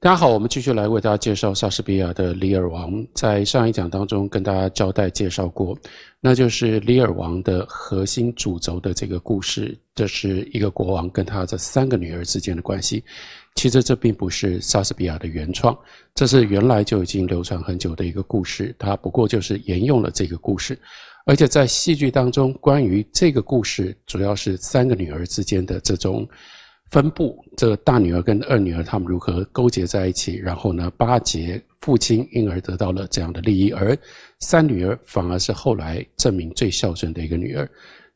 大家好，我们继续来为大家介绍莎士比亚的《李尔王》。在上一讲当中，跟大家交代介绍过，那就是《李尔王》的核心主轴的这个故事，这是一个国王跟他这三个女儿之间的关系。其实这并不是莎士比亚的原创，这是原来就已经流传很久的一个故事，它不过就是沿用了这个故事，而且在戏剧当中，关于这个故事，主要是三个女儿之间的这种。分布这大女儿跟二女儿他们如何勾结在一起，然后呢巴结父亲，因而得到了这样的利益，而三女儿反而是后来证明最孝顺的一个女儿。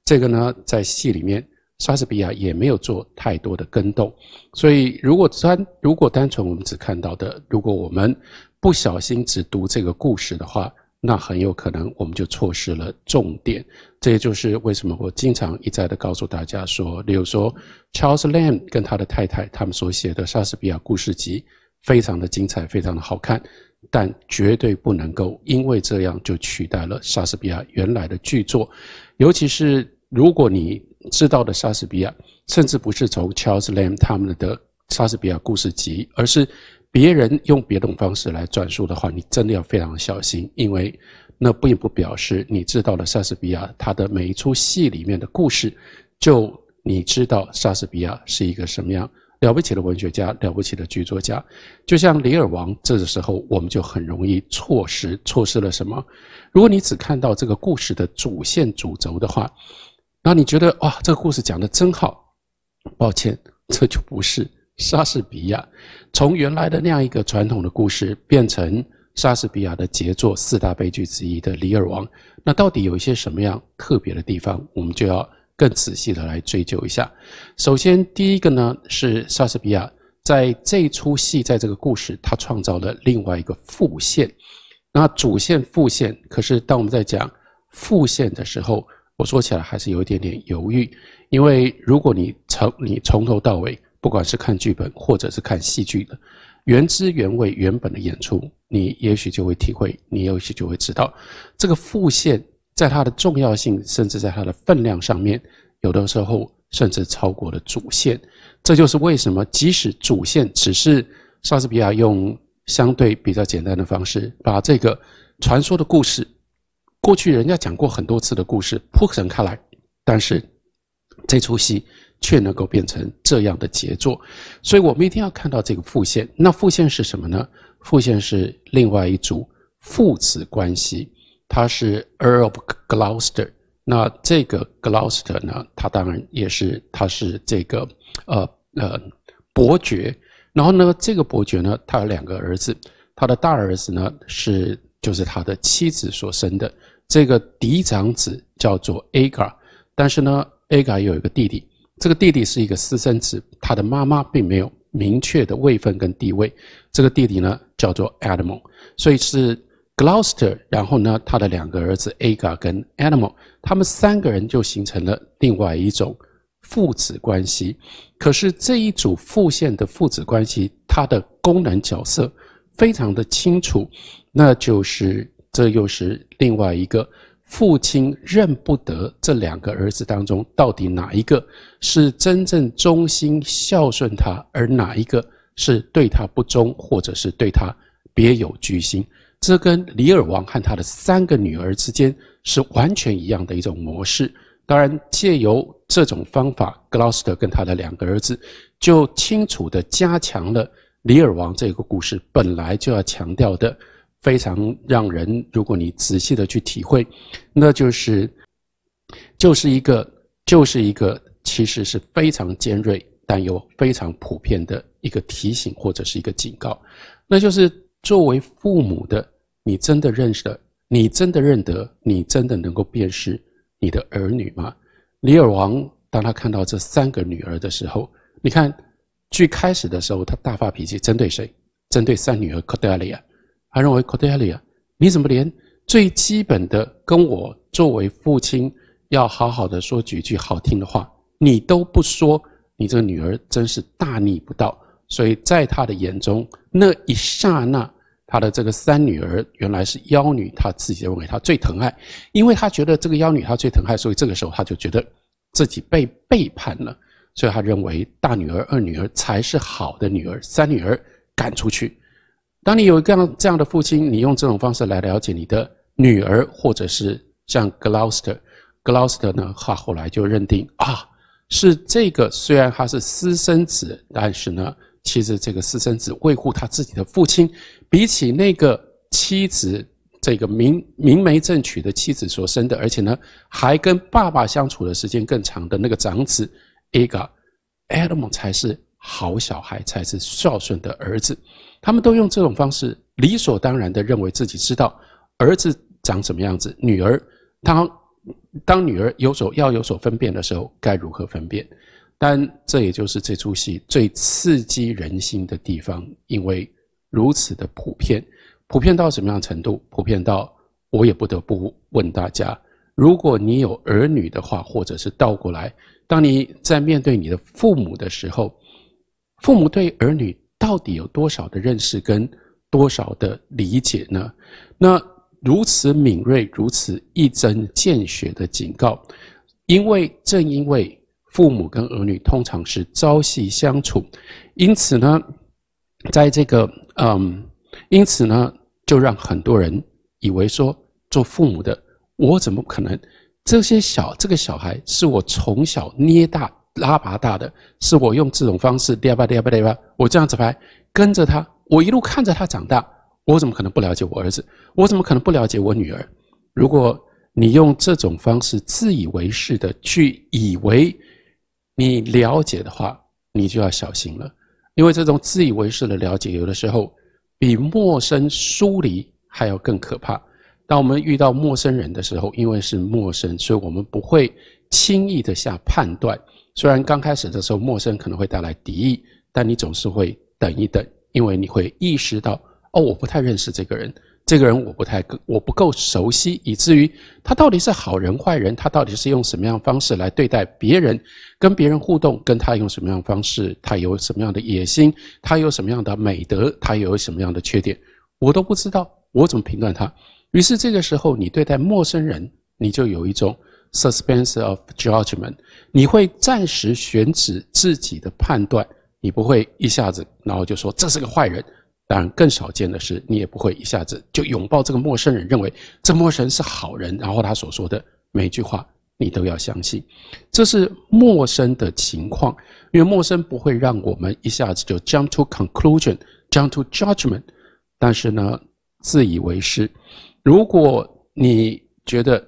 这个呢，在戏里面，莎士比亚也没有做太多的跟斗，所以如果单如果单纯我们只看到的，如果我们不小心只读这个故事的话。那很有可能我们就错失了重点，这也就是为什么我经常一再的告诉大家说，例如说 Charles Lamb 跟他的太太他们所写的《莎士比亚故事集》非常的精彩，非常的好看，但绝对不能够因为这样就取代了莎士比亚原来的巨作，尤其是如果你知道的莎士比亚，甚至不是从 Charles Lamb 他们的《莎士比亚故事集》，而是。别人用别种方式来转述的话，你真的要非常小心，因为那并不表示你知道了莎士比亚他的每一出戏里面的故事，就你知道莎士比亚是一个什么样了不起的文学家、了不起的剧作家。就像《李尔王》这个时候，我们就很容易错失错失了什么。如果你只看到这个故事的主线主轴的话，那你觉得哇，这个故事讲的真好。抱歉，这就不是莎士比亚。从原来的那样一个传统的故事，变成莎士比亚的杰作四大悲剧之一的《李尔王》，那到底有一些什么样特别的地方？我们就要更仔细的来追究一下。首先，第一个呢是莎士比亚在这出戏在这个故事，他创造了另外一个副线。那主线、副线，可是当我们在讲副线的时候，我说起来还是有一点点犹豫，因为如果你从你从头到尾。不管是看剧本，或者是看戏剧的原汁原味、原本的演出，你也许就会体会，你也许就会知道，这个副线在它的重要性，甚至在它的分量上面，有的时候甚至超过了主线。这就是为什么，即使主线只是莎士比亚用相对比较简单的方式，把这个传说的故事，过去人家讲过很多次的故事铺陈开来，但是这出戏。却能够变成这样的杰作，所以我们一定要看到这个副线。那副线是什么呢？副线是另外一组父子关系。他是 Earl of Gloucester，那这个 Gloucester 呢，他当然也是他是这个呃呃伯爵。然后呢，这个伯爵呢，他有两个儿子，他的大儿子呢是就是他的妻子所生的，这个嫡长子叫做 Agar，但是呢，Agar 有一个弟弟。这个弟弟是一个私生子，他的妈妈并没有明确的位分跟地位。这个弟弟呢叫做 n d m a l 所以是 Gloucester。然后呢，他的两个儿子 a g a r 跟 n d m a l 他们三个人就形成了另外一种父子关系。可是这一组复线的父子关系，它的功能角色非常的清楚，那就是这又是另外一个。父亲认不得这两个儿子当中到底哪一个是真正忠心孝顺他，而哪一个是对他不忠，或者是对他别有居心。这跟李尔王和他的三个女儿之间是完全一样的一种模式。当然，借由这种方法格劳斯特跟他的两个儿子就清楚地加强了李尔王这个故事本来就要强调的。非常让人，如果你仔细的去体会，那就是，就是一个，就是一个，其实是非常尖锐，但又非常普遍的一个提醒或者是一个警告。那就是作为父母的，你真的认识的，你真的认得，你真的能够辨识你的儿女吗？李尔王当他看到这三个女儿的时候，你看最开始的时候他大发脾气，针对谁？针对三女儿柯 l i 亚。他认为，Cordelia，你怎么连最基本的跟我作为父亲要好好的说几句好听的话，你都不说，你这个女儿真是大逆不道。所以在他的眼中，那一刹那，他的这个三女儿原来是妖女，他自己认为他最疼爱，因为他觉得这个妖女他最疼爱，所以这个时候他就觉得自己被背叛了，所以他认为大女儿、二女儿才是好的女儿，三女儿赶出去。当你有一个这样的父亲，你用这种方式来了解你的女儿，或者是像 Gloucester，Gloucester 呢？他后来就认定啊，是这个虽然他是私生子，但是呢，其实这个私生子维护他自己的父亲，比起那个妻子这个明明媒正娶的妻子所生的，而且呢，还跟爸爸相处的时间更长的那个长子 e d g a r e m u n d 才是好小孩，才是孝顺的儿子。他们都用这种方式，理所当然的认为自己知道儿子长什么样子，女儿当当女儿有所要有所分辨的时候，该如何分辨？但这也就是这出戏最刺激人心的地方，因为如此的普遍，普遍到什么样程度？普遍到我也不得不问大家：如果你有儿女的话，或者是倒过来，当你在面对你的父母的时候，父母对儿女。到底有多少的认识跟多少的理解呢？那如此敏锐、如此一针见血的警告，因为正因为父母跟儿女通常是朝夕相处，因此呢，在这个嗯，因此呢，就让很多人以为说，做父母的我怎么可能这些小这个小孩是我从小捏大。拉拔大的是我用这种方式，爹吧？爹吧？爹吧？我这样子拍，跟着他，我一路看着他长大，我怎么可能不了解我儿子？我怎么可能不了解我女儿？如果你用这种方式自以为是的去以为你了解的话，你就要小心了，因为这种自以为是的了解，有的时候比陌生疏离还要更可怕。当我们遇到陌生人的时候，因为是陌生，所以我们不会轻易的下判断。虽然刚开始的时候陌生可能会带来敌意，但你总是会等一等，因为你会意识到：哦，我不太认识这个人，这个人我不太，我不够熟悉，以至于他到底是好人坏人，他到底是用什么样的方式来对待别人，跟别人互动，跟他用什么样的方式，他有什么样的野心，他有什么样的美德，他有什么样的缺点，我都不知道，我怎么评断他？于是这个时候，你对待陌生人，你就有一种 suspense of judgment。你会暂时选址自己的判断，你不会一下子，然后就说这是个坏人。当然，更少见的是，你也不会一下子就拥抱这个陌生人，认为这陌生人是好人，然后他所说的每一句话你都要相信。这是陌生的情况，因为陌生不会让我们一下子就 jump to conclusion，jump to judgment。但是呢，自以为是，如果你觉得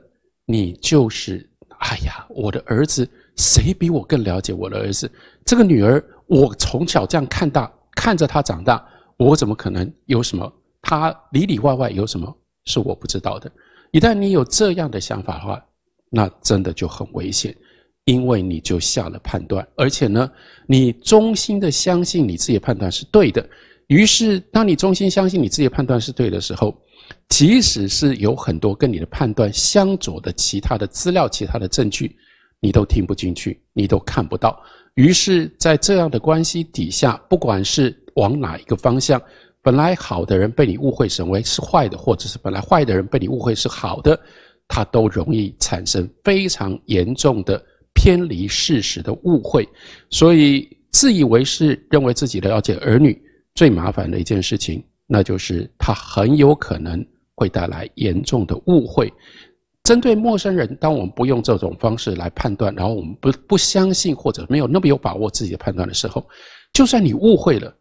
你就是，哎呀，我的儿子。谁比我更了解我的儿子？这个女儿，我从小这样看大，看着她长大，我怎么可能有什么？她里里外外有什么是我不知道的？一旦你有这样的想法的话，那真的就很危险，因为你就下了判断，而且呢，你衷心的相信你自己的判断是对的。于是，当你衷心相信你自己的判断是对的时候，即使是有很多跟你的判断相左的其他的资料、其他的证据。你都听不进去，你都看不到，于是，在这样的关系底下，不管是往哪一个方向，本来好的人被你误会成为是坏的，或者是本来坏的人被你误会是好的，他都容易产生非常严重的偏离事实的误会。所以，自以为是，认为自己了解儿女，最麻烦的一件事情，那就是他很有可能会带来严重的误会。针对陌生人，当我们不用这种方式来判断，然后我们不不相信或者没有那么有把握自己的判断的时候，就算你误会了，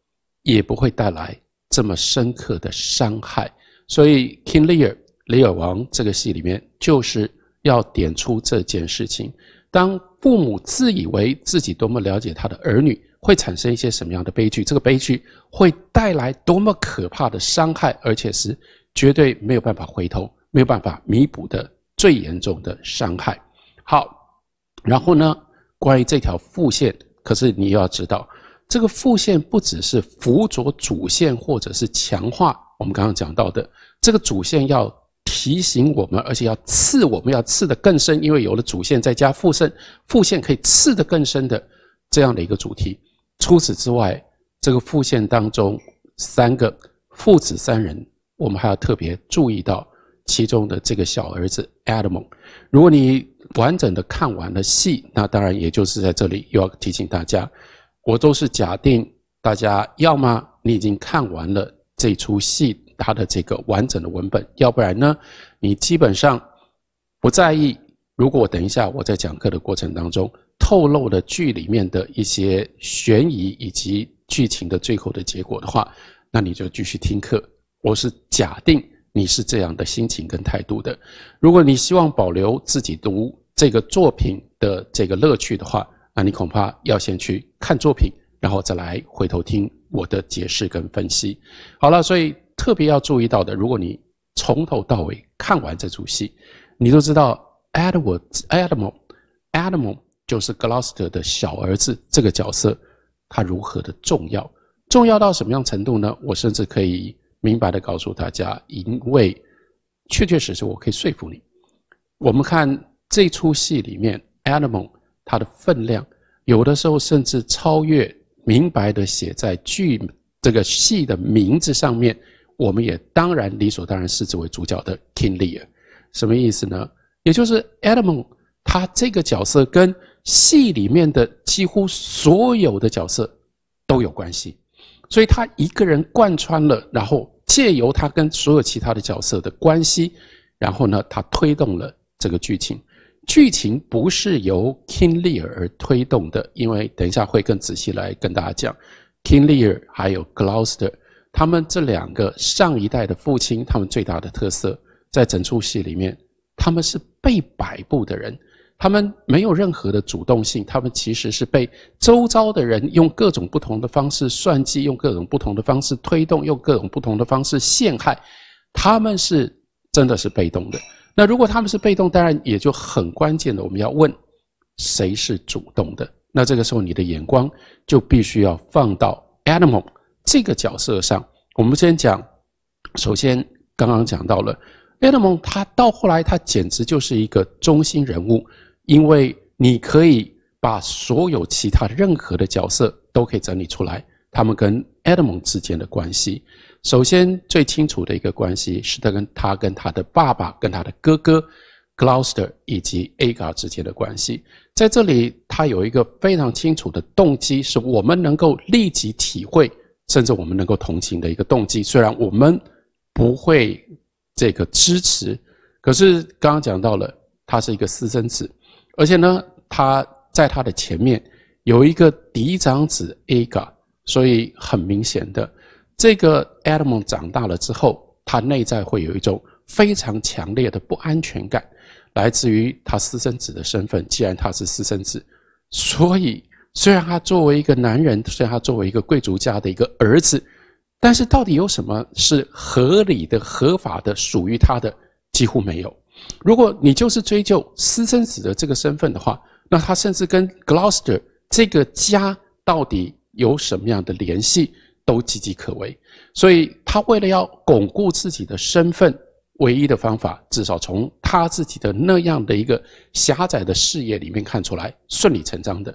也不会带来这么深刻的伤害。所以《King Lear》《雷尔王》这个戏里面就是要点出这件事情：当父母自以为自己多么了解他的儿女，会产生一些什么样的悲剧？这个悲剧会带来多么可怕的伤害？而且是绝对没有办法回头、没有办法弥补的。最严重的伤害。好，然后呢？关于这条副线，可是你要知道，这个副线不只是辅佐主线，或者是强化我们刚刚讲到的这个主线，要提醒我们，而且要刺，我们要刺的更深，因为有了主线，再加副线，副线可以刺的更深的这样的一个主题。除此之外，这个副线当中三个父子三人，我们还要特别注意到。其中的这个小儿子 a d a m 如果你完整的看完了戏，那当然也就是在这里又要提醒大家，我都是假定大家要么你已经看完了这出戏它的这个完整的文本，要不然呢，你基本上不在意。如果等一下我在讲课的过程当中透露了剧里面的一些悬疑以及剧情的最后的结果的话，那你就继续听课。我是假定。你是这样的心情跟态度的。如果你希望保留自己读这个作品的这个乐趣的话，那你恐怕要先去看作品，然后再来回头听我的解释跟分析。好了，所以特别要注意到的，如果你从头到尾看完这出戏，你都知道 Edward Adam Adam 就是 Gloucester 的小儿子这个角色，他如何的重要，重要到什么样程度呢？我甚至可以。明白的告诉大家，因为确确实实，我可以说服你。我们看这出戏里面 n d m a l 它他的分量，有的时候甚至超越明白的写在剧这个戏的名字上面。我们也当然理所当然视之为主角的 King Lear，什么意思呢？也就是 n d m a l 他这个角色跟戏里面的几乎所有的角色都有关系，所以他一个人贯穿了，然后。借由他跟所有其他的角色的关系，然后呢，他推动了这个剧情。剧情不是由 King Lear 而推动的，因为等一下会更仔细来跟大家讲。King Lear 还有 Gloucester，他们这两个上一代的父亲，他们最大的特色，在整出戏里面，他们是被摆布的人。他们没有任何的主动性，他们其实是被周遭的人用各种不同的方式算计，用各种不同的方式推动，用各种不同的方式陷害。他们是真的是被动的。那如果他们是被动，当然也就很关键的，我们要问谁是主动的。那这个时候你的眼光就必须要放到 animal 这个角色上。我们先讲，首先刚刚讲到了。e d m n d 他到后来，他简直就是一个中心人物，因为你可以把所有其他任何的角色都可以整理出来，他们跟 e d m n d 之间的关系。首先，最清楚的一个关系是他跟他跟他的爸爸跟他的哥哥 Gloucester 以及 Agar 之间的关系。在这里，他有一个非常清楚的动机，是我们能够立即体会，甚至我们能够同情的一个动机。虽然我们不会。这个支持，可是刚刚讲到了，他是一个私生子，而且呢，他在他的前面有一个嫡长子 a g a 所以很明显的，这个 e d m n 长大了之后，他内在会有一种非常强烈的不安全感，来自于他私生子的身份。既然他是私生子，所以虽然他作为一个男人，虽然他作为一个贵族家的一个儿子。但是，到底有什么是合理的、合法的、属于他的？几乎没有。如果你就是追究私生子的这个身份的话，那他甚至跟 Gloucester 这个家到底有什么样的联系，都岌岌可危。所以，他为了要巩固自己的身份，唯一的方法，至少从他自己的那样的一个狭窄的视野里面看出来，顺理成章的，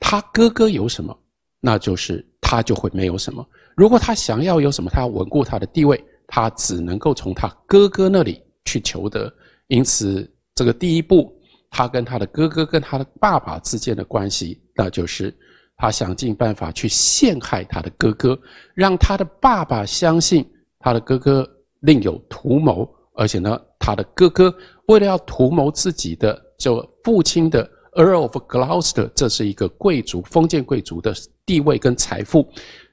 他哥哥有什么，那就是他就会没有什么。如果他想要有什么，他要稳固他的地位，他只能够从他哥哥那里去求得。因此，这个第一步，他跟他的哥哥、跟他的爸爸之间的关系，那就是他想尽办法去陷害他的哥哥，让他的爸爸相信他的哥哥另有图谋。而且呢，他的哥哥为了要图谋自己的，就父亲的 Earl of Gloucester，这是一个贵族、封建贵族的地位跟财富。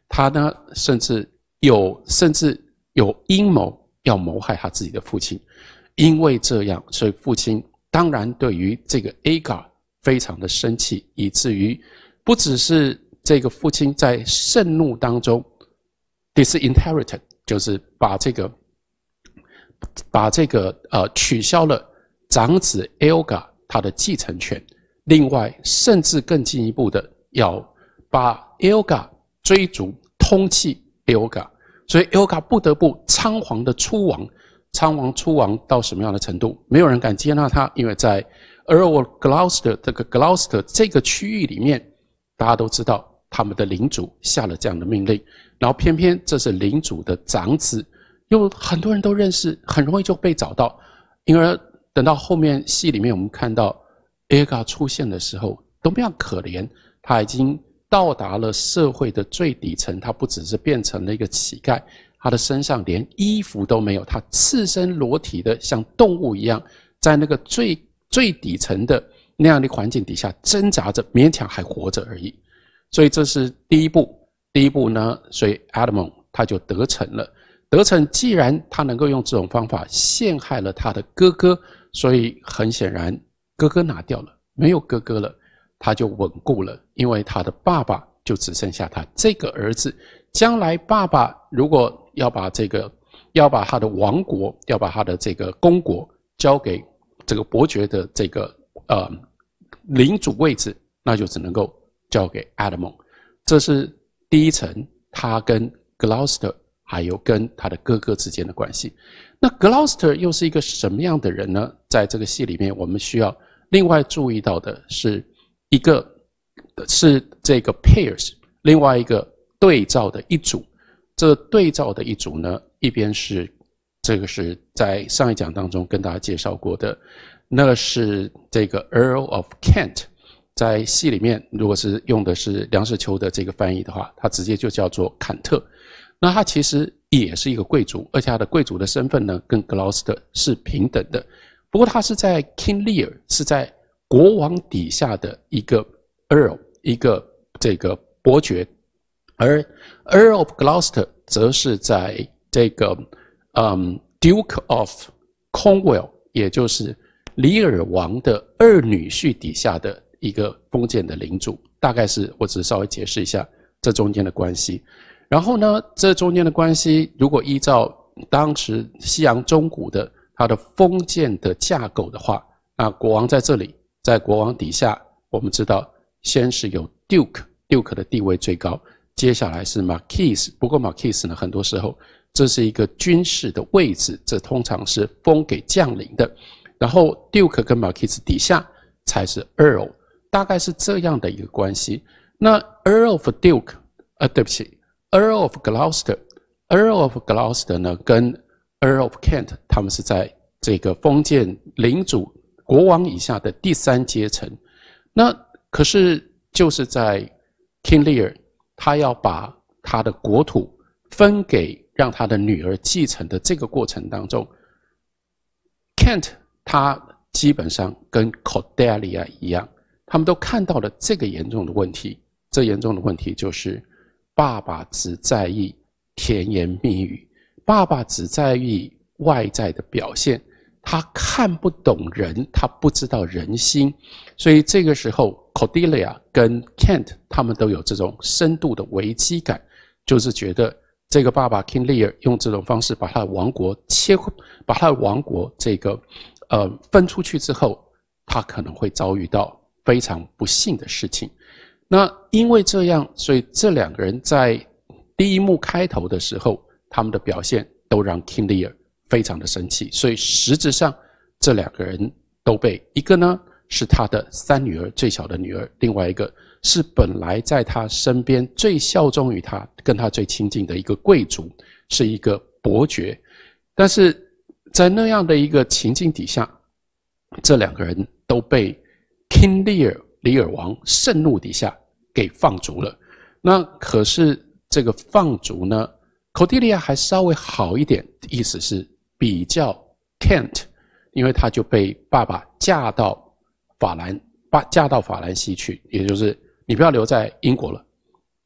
他呢，甚至有甚至有阴谋要谋害他自己的父亲，因为这样，所以父亲当然对于这个 Agar 非常的生气，以至于不只是这个父亲在盛怒当中，disinherit 就是把这个把这个呃取消了长子 e l g a 他的继承权，另外甚至更进一步的要把 e l g a 追逐通缉埃 g a 所以埃 g a 不得不仓皇的出亡，仓皇出亡到什么样的程度？没有人敢接纳他，因为在 Earl Gloucester 这个 Gloucester 这个区域里面，大家都知道他们的领主下了这样的命令，然后偏偏这是领主的长子，又很多人都认识，很容易就被找到，因而等到后面戏里面我们看到埃 g a 出现的时候，多么可怜，他已经。到达了社会的最底层，他不只是变成了一个乞丐，他的身上连衣服都没有，他赤身裸体的像动物一样，在那个最最底层的那样的环境底下挣扎着，勉强还活着而已。所以这是第一步。第一步呢，所以 a d m 他就得逞了。得逞，既然他能够用这种方法陷害了他的哥哥，所以很显然，哥哥拿掉了，没有哥哥了。他就稳固了，因为他的爸爸就只剩下他这个儿子。将来爸爸如果要把这个，要把他的王国，要把他的这个公国交给这个伯爵的这个呃领主位置，那就只能够交给 Adam。这是第一层他跟 Gloucester 还有跟他的哥哥之间的关系。那 Gloucester 又是一个什么样的人呢？在这个戏里面，我们需要另外注意到的是。一个是这个 p i r s 另外一个对照的一组。这对照的一组呢，一边是这个是在上一讲当中跟大家介绍过的，那是这个 Earl of Kent，在戏里面，如果是用的是梁实秋的这个翻译的话，他直接就叫做坎特。那他其实也是一个贵族，而且他的贵族的身份呢，跟 Gloucester 是平等的。不过他是在 King Lear 是在。国王底下的一个 earl，一个这个伯爵，而 earl of Gloucester 则是在这个嗯 duke of Cornwall，也就是李尔王的二女婿底下的一个封建的领主。大概是，我只是稍微解释一下这中间的关系。然后呢，这中间的关系如果依照当时西洋中古的它的封建的架构的话，那国王在这里。在国王底下，我们知道，先是有 Duke，Duke 的地位最高，接下来是 Marquis。不过 Marquis 呢，很多时候这是一个军事的位置，这通常是封给将领的。然后 Duke 跟 Marquis 底下才是 Earl，大概是这样的一个关系。那 Earl of Duke，呃，对不起，Earl of Gloucester，Earl of Gloucester 呢跟 Earl of Kent，他们是在这个封建领主。国王以下的第三阶层，那可是就是在 King Lear，他要把他的国土分给让他的女儿继承的这个过程当中，Kent 他基本上跟 Cordelia 一样，他们都看到了这个严重的问题。这严重的问题就是，爸爸只在意甜言蜜语，爸爸只在意外在的表现。他看不懂人，他不知道人心，所以这个时候 Cordelia 跟 Kent 他们都有这种深度的危机感，就是觉得这个爸爸 King Lear 用这种方式把他的王国切，把他的王国这个，呃，分出去之后，他可能会遭遇到非常不幸的事情。那因为这样，所以这两个人在第一幕开头的时候，他们的表现都让 King Lear。非常的生气，所以实质上这两个人都被一个呢是他的三女儿最小的女儿，另外一个是本来在他身边最效忠于他、跟他最亲近的一个贵族，是一个伯爵。但是在那样的一个情境底下，这两个人都被 King Lear 李尔王盛怒底下给放逐了。那可是这个放逐呢，口蒂利亚还稍微好一点，意思是。比较 Kent，因为他就被爸爸嫁到法兰，爸嫁到法兰西去，也就是你不要留在英国了，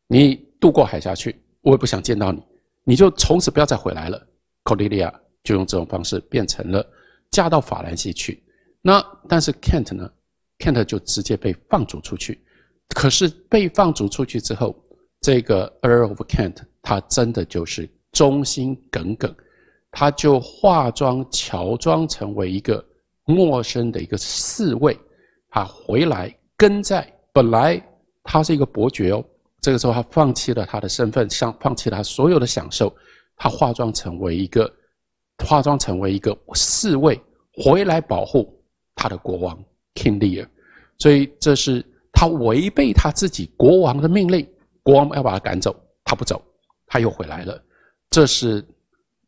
你渡过海峡去，我也不想见到你，你就从此不要再回来了。c o l l i l i a 就用这种方式变成了嫁到法兰西去。那但是 Kent 呢？Kent 就直接被放逐出去。可是被放逐出去之后，这个 Earl of Kent 他真的就是忠心耿耿。他就化妆乔装成为一个陌生的一个侍卫，他回来跟在本来他是一个伯爵哦，这个时候他放弃了他的身份，想放弃了他所有的享受，他化妆成为一个化妆成为一个侍卫回来保护他的国王 King Lear，所以这是他违背他自己国王的命令，国王要把他赶走，他不走，他又回来了，这是。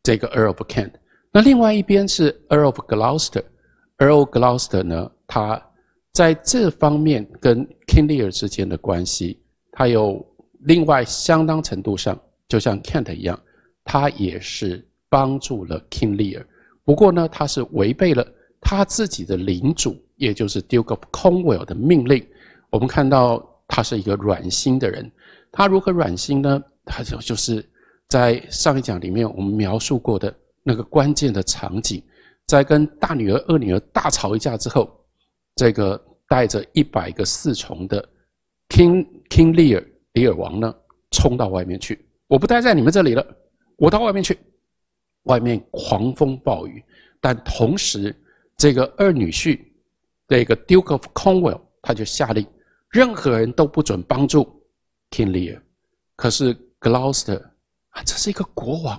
这个 Earl of Kent，那另外一边是 Earl of Gloucester。Earl Gloucester 呢，他在这方面跟 King Lear 之间的关系，他有另外相当程度上，就像 Kent 一样，他也是帮助了 King Lear。不过呢，他是违背了他自己的领主，也就是 Duke of Cornwall 的命令。我们看到他是一个软心的人，他如何软心呢？他就就是。在上一讲里面，我们描述过的那个关键的场景，在跟大女儿、二女儿大吵一架之后，这个带着一百个侍从的 King King Lear 李尔王呢，冲到外面去。我不待在你们这里了，我到外面去。外面狂风暴雨，但同时，这个二女婿这个 Duke of Cornwall 他就下令，任何人都不准帮助 King Lear。可是 Gloucester 这是一个国王，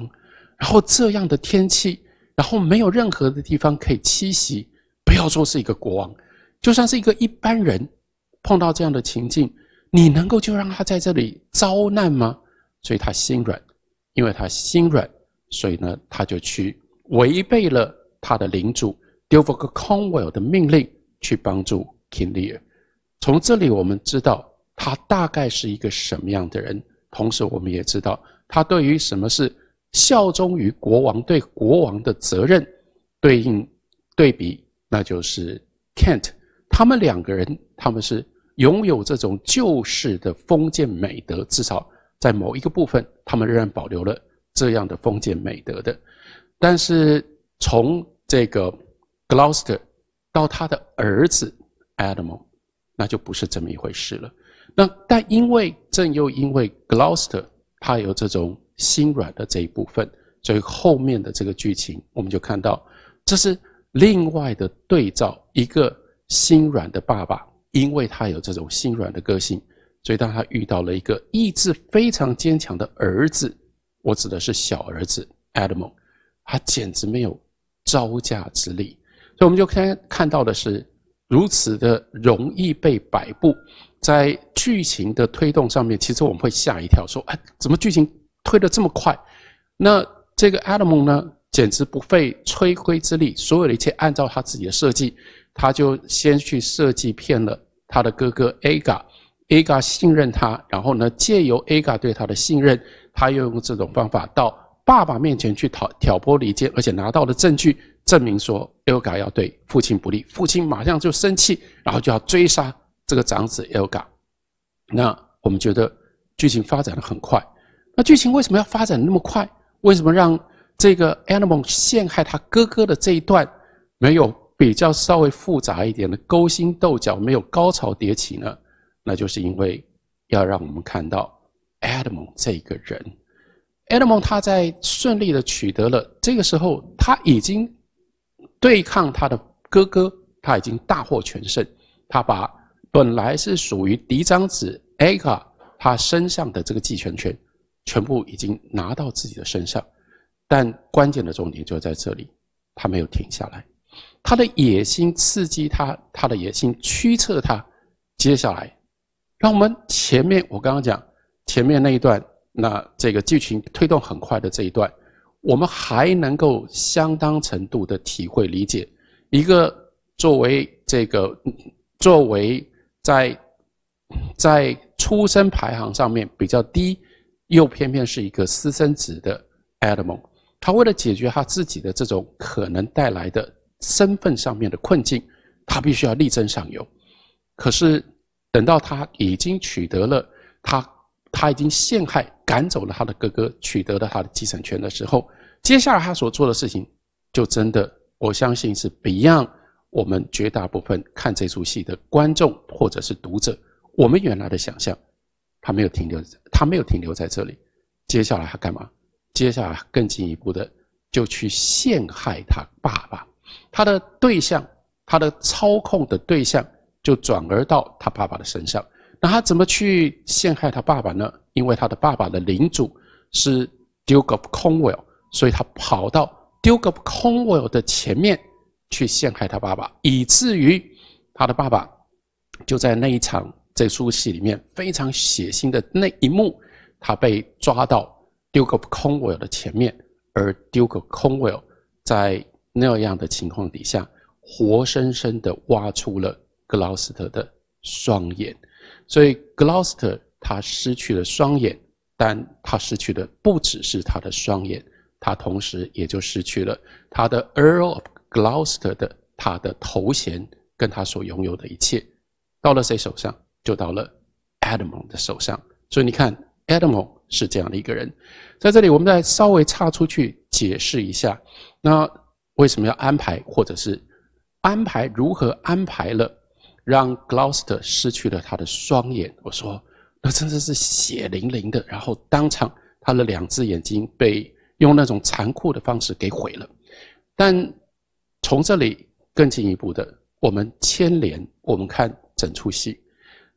然后这样的天气，然后没有任何的地方可以栖息，不要说是一个国王，就算是一个一般人，碰到这样的情境，你能够就让他在这里遭难吗？所以他心软，因为他心软，所以呢，他就去违背了他的领主 d u k o c o n w a l l 的命令，去帮助 King Lear。从这里我们知道他大概是一个什么样的人，同时我们也知道。他对于什么是效忠于国王、对国王的责任，对应对比，那就是 Kent。他们两个人，他们是拥有这种旧式的封建美德，至少在某一个部分，他们仍然保留了这样的封建美德的。但是从这个 Gloucester 到他的儿子 a d a m 那就不是这么一回事了。那但因为正又因为 Gloucester。他有这种心软的这一部分，所以后面的这个剧情，我们就看到，这是另外的对照，一个心软的爸爸，因为他有这种心软的个性，所以当他遇到了一个意志非常坚强的儿子，我指的是小儿子 Adam，他简直没有招架之力，所以我们就看看到的是如此的容易被摆布。在剧情的推动上面，其实我们会吓一跳，说：“哎，怎么剧情推得这么快？”那这个 Adam 呢，简直不费吹灰之力，所有的一切按照他自己的设计，他就先去设计骗了他的哥哥 Aga，Aga 信任他，然后呢，借由 Aga 对他的信任，他又用这种方法到爸爸面前去挑挑拨离间，而且拿到了证据，证明说 Aga 要对父亲不利，父亲马上就生气，然后就要追杀。这个长子 e l g a 那我们觉得剧情发展的很快。那剧情为什么要发展那么快？为什么让这个 Animal 陷害他哥哥的这一段没有比较稍微复杂一点的勾心斗角，没有高潮迭起呢？那就是因为要让我们看到 Animal 这个人。Animal 他在顺利的取得了这个时候，他已经对抗他的哥哥，他已经大获全胜，他把。本来是属于嫡长子 e d a 他身上的这个继承权，全部已经拿到自己的身上，但关键的重点就在这里，他没有停下来，他的野心刺激他，他的野心驱策他，接下来，那我们前面我刚刚讲前面那一段，那这个剧情推动很快的这一段，我们还能够相当程度的体会理解，一个作为这个作为在在出生排行上面比较低，又偏偏是一个私生子的 a d a m 他为了解决他自己的这种可能带来的身份上面的困境，他必须要力争上游。可是等到他已经取得了他他已经陷害赶走了他的哥哥，取得了他的继承权的时候，接下来他所做的事情，就真的我相信是 Beyond。我们绝大部分看这出戏的观众或者是读者，我们原来的想象，他没有停留，他没有停留在这里，接下来他干嘛？接下来更进一步的，就去陷害他爸爸，他的对象，他的操控的对象就转而到他爸爸的身上。那他怎么去陷害他爸爸呢？因为他的爸爸的领主是 Duke of Cornwall，所以他跑到 Duke of Cornwall 的前面。去陷害他爸爸，以至于他的爸爸就在那一场这出戏里面非常血腥的那一幕，他被抓到 Duke of Cornwall 的前面，而 Duke of Cornwall 在那样的情况底下，活生生的挖出了格劳斯特的双眼。所以格劳斯特他失去了双眼，但他失去的不只是他的双眼，他同时也就失去了他的 Earl。Gloucester 的他的头衔跟他所拥有的一切，到了谁手上就到了 Adamon 的手上。所以你看，Adamon 是这样的一个人。在这里，我们再稍微岔出去解释一下，那为什么要安排，或者是安排如何安排了，让 Gloucester 失去了他的双眼？我说，那真的是血淋淋的。然后当场，他的两只眼睛被用那种残酷的方式给毁了。但从这里更进一步的，我们牵连，我们看整出戏。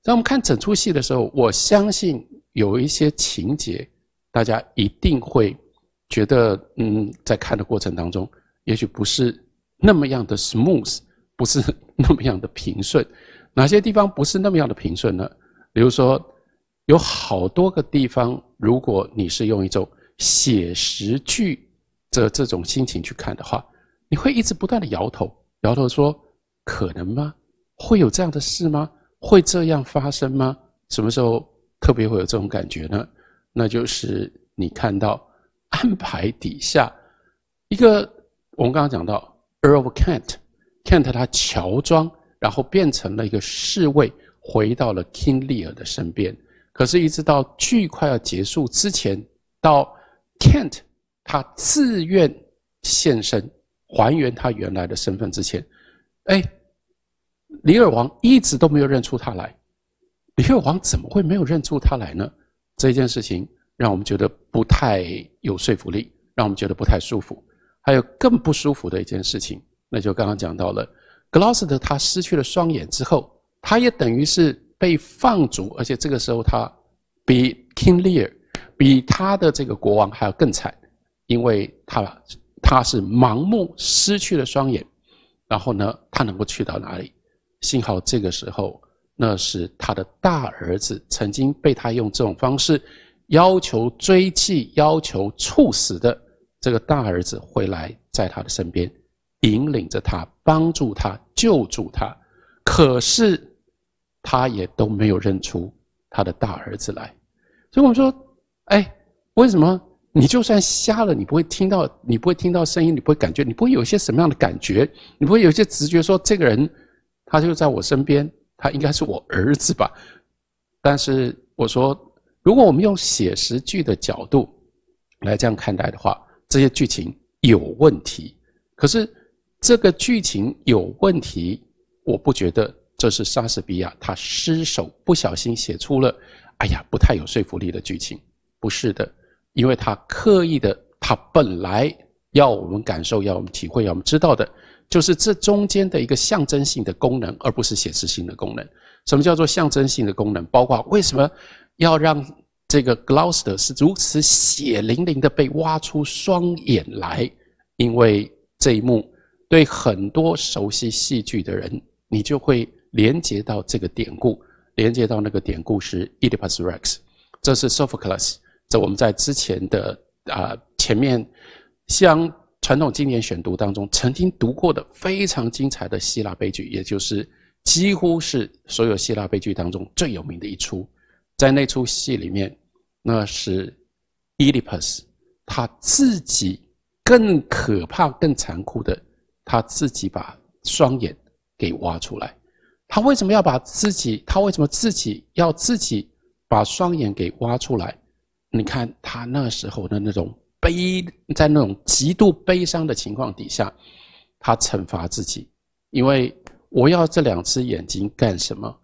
当我们看整出戏的时候，我相信有一些情节，大家一定会觉得，嗯，在看的过程当中，也许不是那么样的 smooth，不是那么样的平顺。哪些地方不是那么样的平顺呢？比如说，有好多个地方，如果你是用一种写实剧的这种心情去看的话。你会一直不断的摇头，摇头说：“可能吗？会有这样的事吗？会这样发生吗？”什么时候特别会有这种感觉呢？那就是你看到安排底下一个，我们刚刚讲到，Earl Kent，Kent 他乔装，然后变成了一个侍卫，回到了 King Lear 的身边。可是，一直到剧快要结束之前，到 Kent 他自愿献身。还原他原来的身份之前，哎，李尔王一直都没有认出他来。李尔王怎么会没有认出他来呢？这件事情让我们觉得不太有说服力，让我们觉得不太舒服。还有更不舒服的一件事情，那就刚刚讲到了，格罗斯特他失去了双眼之后，他也等于是被放逐，而且这个时候他比 King Lear 比他的这个国王还要更惨，因为他。他是盲目失去了双眼，然后呢，他能够去到哪里？幸好这个时候，那是他的大儿子曾经被他用这种方式要求追祭、要求处死的这个大儿子回来，在他的身边引领着他，帮助他，救助他。可是他也都没有认出他的大儿子来，所以我们说，哎，为什么？你就算瞎了，你不会听到，你不会听到声音，你不会感觉，你不会有些什么样的感觉，你不会有些直觉说这个人，他就在我身边，他应该是我儿子吧？但是我说，如果我们用写实剧的角度来这样看待的话，这些剧情有问题。可是这个剧情有问题，我不觉得这是莎士比亚他失手不小心写出了，哎呀不太有说服力的剧情，不是的。因为他刻意的，他本来要我们感受，要我们体会，要我们知道的，就是这中间的一个象征性的功能，而不是写实性的功能。什么叫做象征性的功能？包括为什么要让这个 g l o u c e s t e r 是如此血淋淋的被挖出双眼来？因为这一幕对很多熟悉戏剧的人，你就会连接到这个典故，连接到那个典故是 e d i p u s Rex，这是 Sophocles。在我们在之前的啊前面，西传统经典选读当中曾经读过的非常精彩的希腊悲剧，也就是几乎是所有希腊悲剧当中最有名的一出，在那出戏里面，那是伊利 u 斯他自己更可怕、更残酷的，他自己把双眼给挖出来。他为什么要把自己？他为什么自己要自己把双眼给挖出来？你看他那时候的那种悲，在那种极度悲伤的情况底下，他惩罚自己，因为我要这两只眼睛干什么？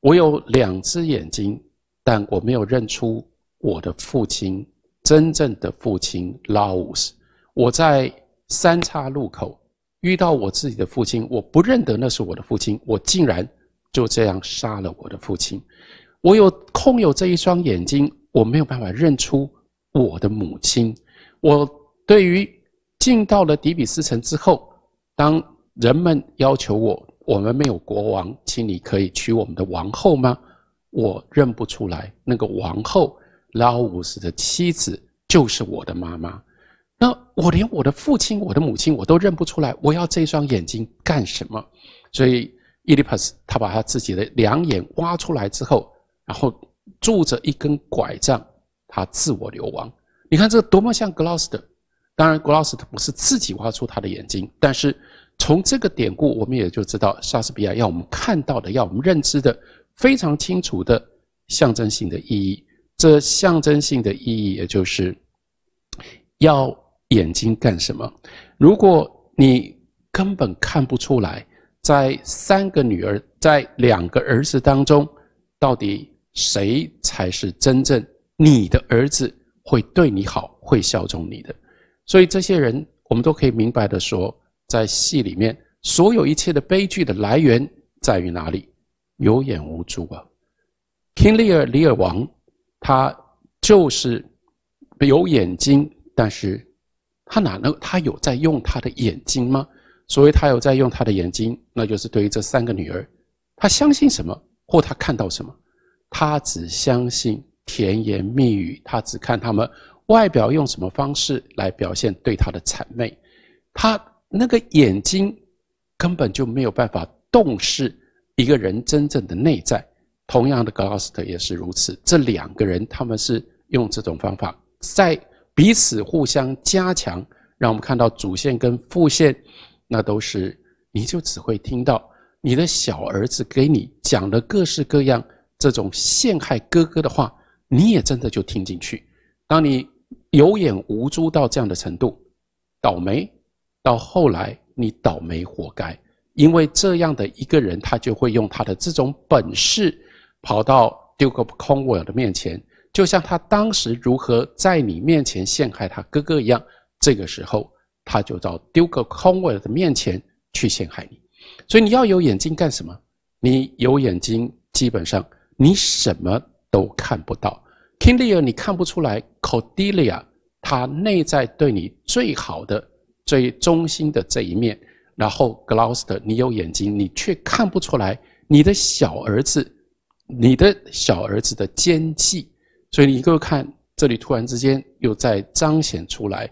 我有两只眼睛，但我没有认出我的父亲，真正的父亲拉乌斯。我在三岔路口遇到我自己的父亲，我不认得那是我的父亲，我竟然就这样杀了我的父亲。我有空有这一双眼睛。我没有办法认出我的母亲。我对于进到了底比斯城之后，当人们要求我，我们没有国王，请你可以娶我们的王后吗？我认不出来，那个王后拉乌斯的妻子就是我的妈妈。那我连我的父亲、我的母亲我都认不出来，我要这双眼睛干什么？所以伊利帕斯他把他自己的两眼挖出来之后，然后。拄着一根拐杖，他自我流亡。你看这多么像 g l o i s t e r 当然 g l o i s t e r 不是自己挖出他的眼睛，但是从这个典故，我们也就知道莎士比亚要我们看到的、要我们认知的非常清楚的象征性的意义。这象征性的意义，也就是要眼睛干什么？如果你根本看不出来，在三个女儿、在两个儿子当中，到底。谁才是真正你的儿子？会对你好，会效忠你的。所以这些人，我们都可以明白的说，在戏里面，所有一切的悲剧的来源在于哪里？有眼无珠啊！King Lear，李尔王，他就是有眼睛，但是他哪能？他有在用他的眼睛吗？所谓他有在用他的眼睛，那就是对于这三个女儿，他相信什么，或他看到什么。他只相信甜言蜜语，他只看他们外表用什么方式来表现对他的谄媚，他那个眼睛根本就没有办法洞视一个人真正的内在。同样的，格拉斯特也是如此。这两个人他们是用这种方法在彼此互相加强，让我们看到主线跟副线，那都是你就只会听到你的小儿子给你讲的各式各样。这种陷害哥哥的话，你也真的就听进去。当你有眼无珠到这样的程度，倒霉。到后来你倒霉活该，因为这样的一个人，他就会用他的这种本事，跑到 Duke of o c n w e l l 的面前，就像他当时如何在你面前陷害他哥哥一样。这个时候，他就到 Duke of o c n w e l l 的面前去陷害你。所以你要有眼睛干什么？你有眼睛，基本上。你什么都看不到 k i n d l e r 你看不出来 Cordelia，他内在对你最好的、最忠心的这一面；然后 Gloucester，你有眼睛，你却看不出来你的小儿子、你的小儿子的奸计。所以你各位看，这里突然之间又在彰显出来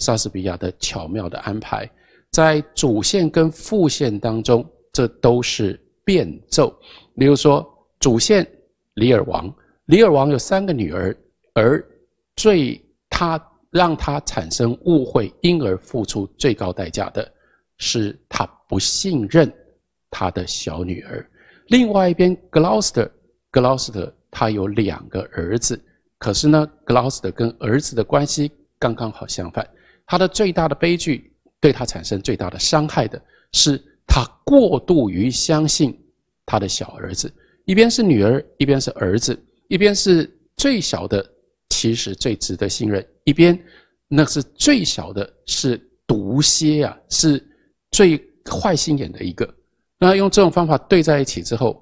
莎士比亚的巧妙的安排，在主线跟副线当中，这都是变奏。例如说。主线，里尔王，里尔王有三个女儿，而最他让他产生误会，因而付出最高代价的，是他不信任他的小女儿。另外一边，g l o s t e o u c e s t e r 他有两个儿子，可是呢，g l o s t e r 跟儿子的关系刚刚好相反。他的最大的悲剧，对他产生最大的伤害的，是他过度于相信他的小儿子。一边是女儿，一边是儿子，一边是最小的，其实最值得信任；一边，那是最小的，是毒蝎呀，是最坏心眼的一个。那用这种方法对在一起之后，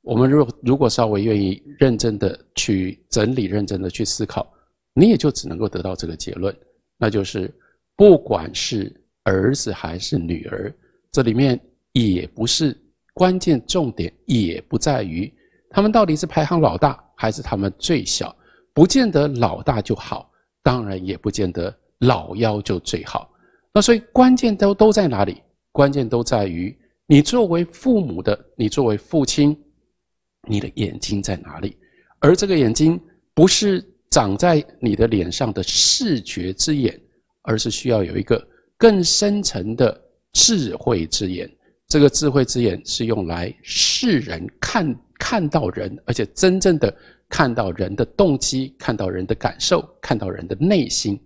我们如果如果稍微愿意认真的去整理，认真的去思考，你也就只能够得到这个结论，那就是不管是儿子还是女儿，这里面也不是。关键重点也不在于他们到底是排行老大还是他们最小，不见得老大就好，当然也不见得老幺就最好。那所以关键都都在哪里？关键都在于你作为父母的，你作为父亲，你的眼睛在哪里？而这个眼睛不是长在你的脸上的视觉之眼，而是需要有一个更深层的智慧之眼。这个智慧之眼是用来示人，看看到人，而且真正的看到人的动机，看到人的感受，看到人的内心。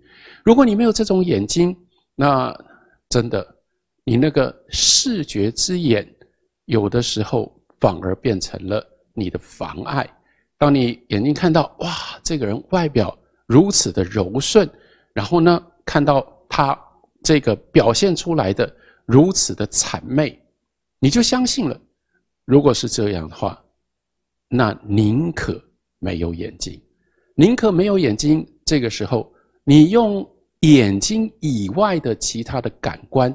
如果你没有这种眼睛，那真的，你那个视觉之眼，有的时候反而变成了你的妨碍。当你眼睛看到哇，这个人外表如此的柔顺，然后呢，看到他这个表现出来的如此的谄媚。你就相信了。如果是这样的话，那宁可没有眼睛，宁可没有眼睛。这个时候，你用眼睛以外的其他的感官，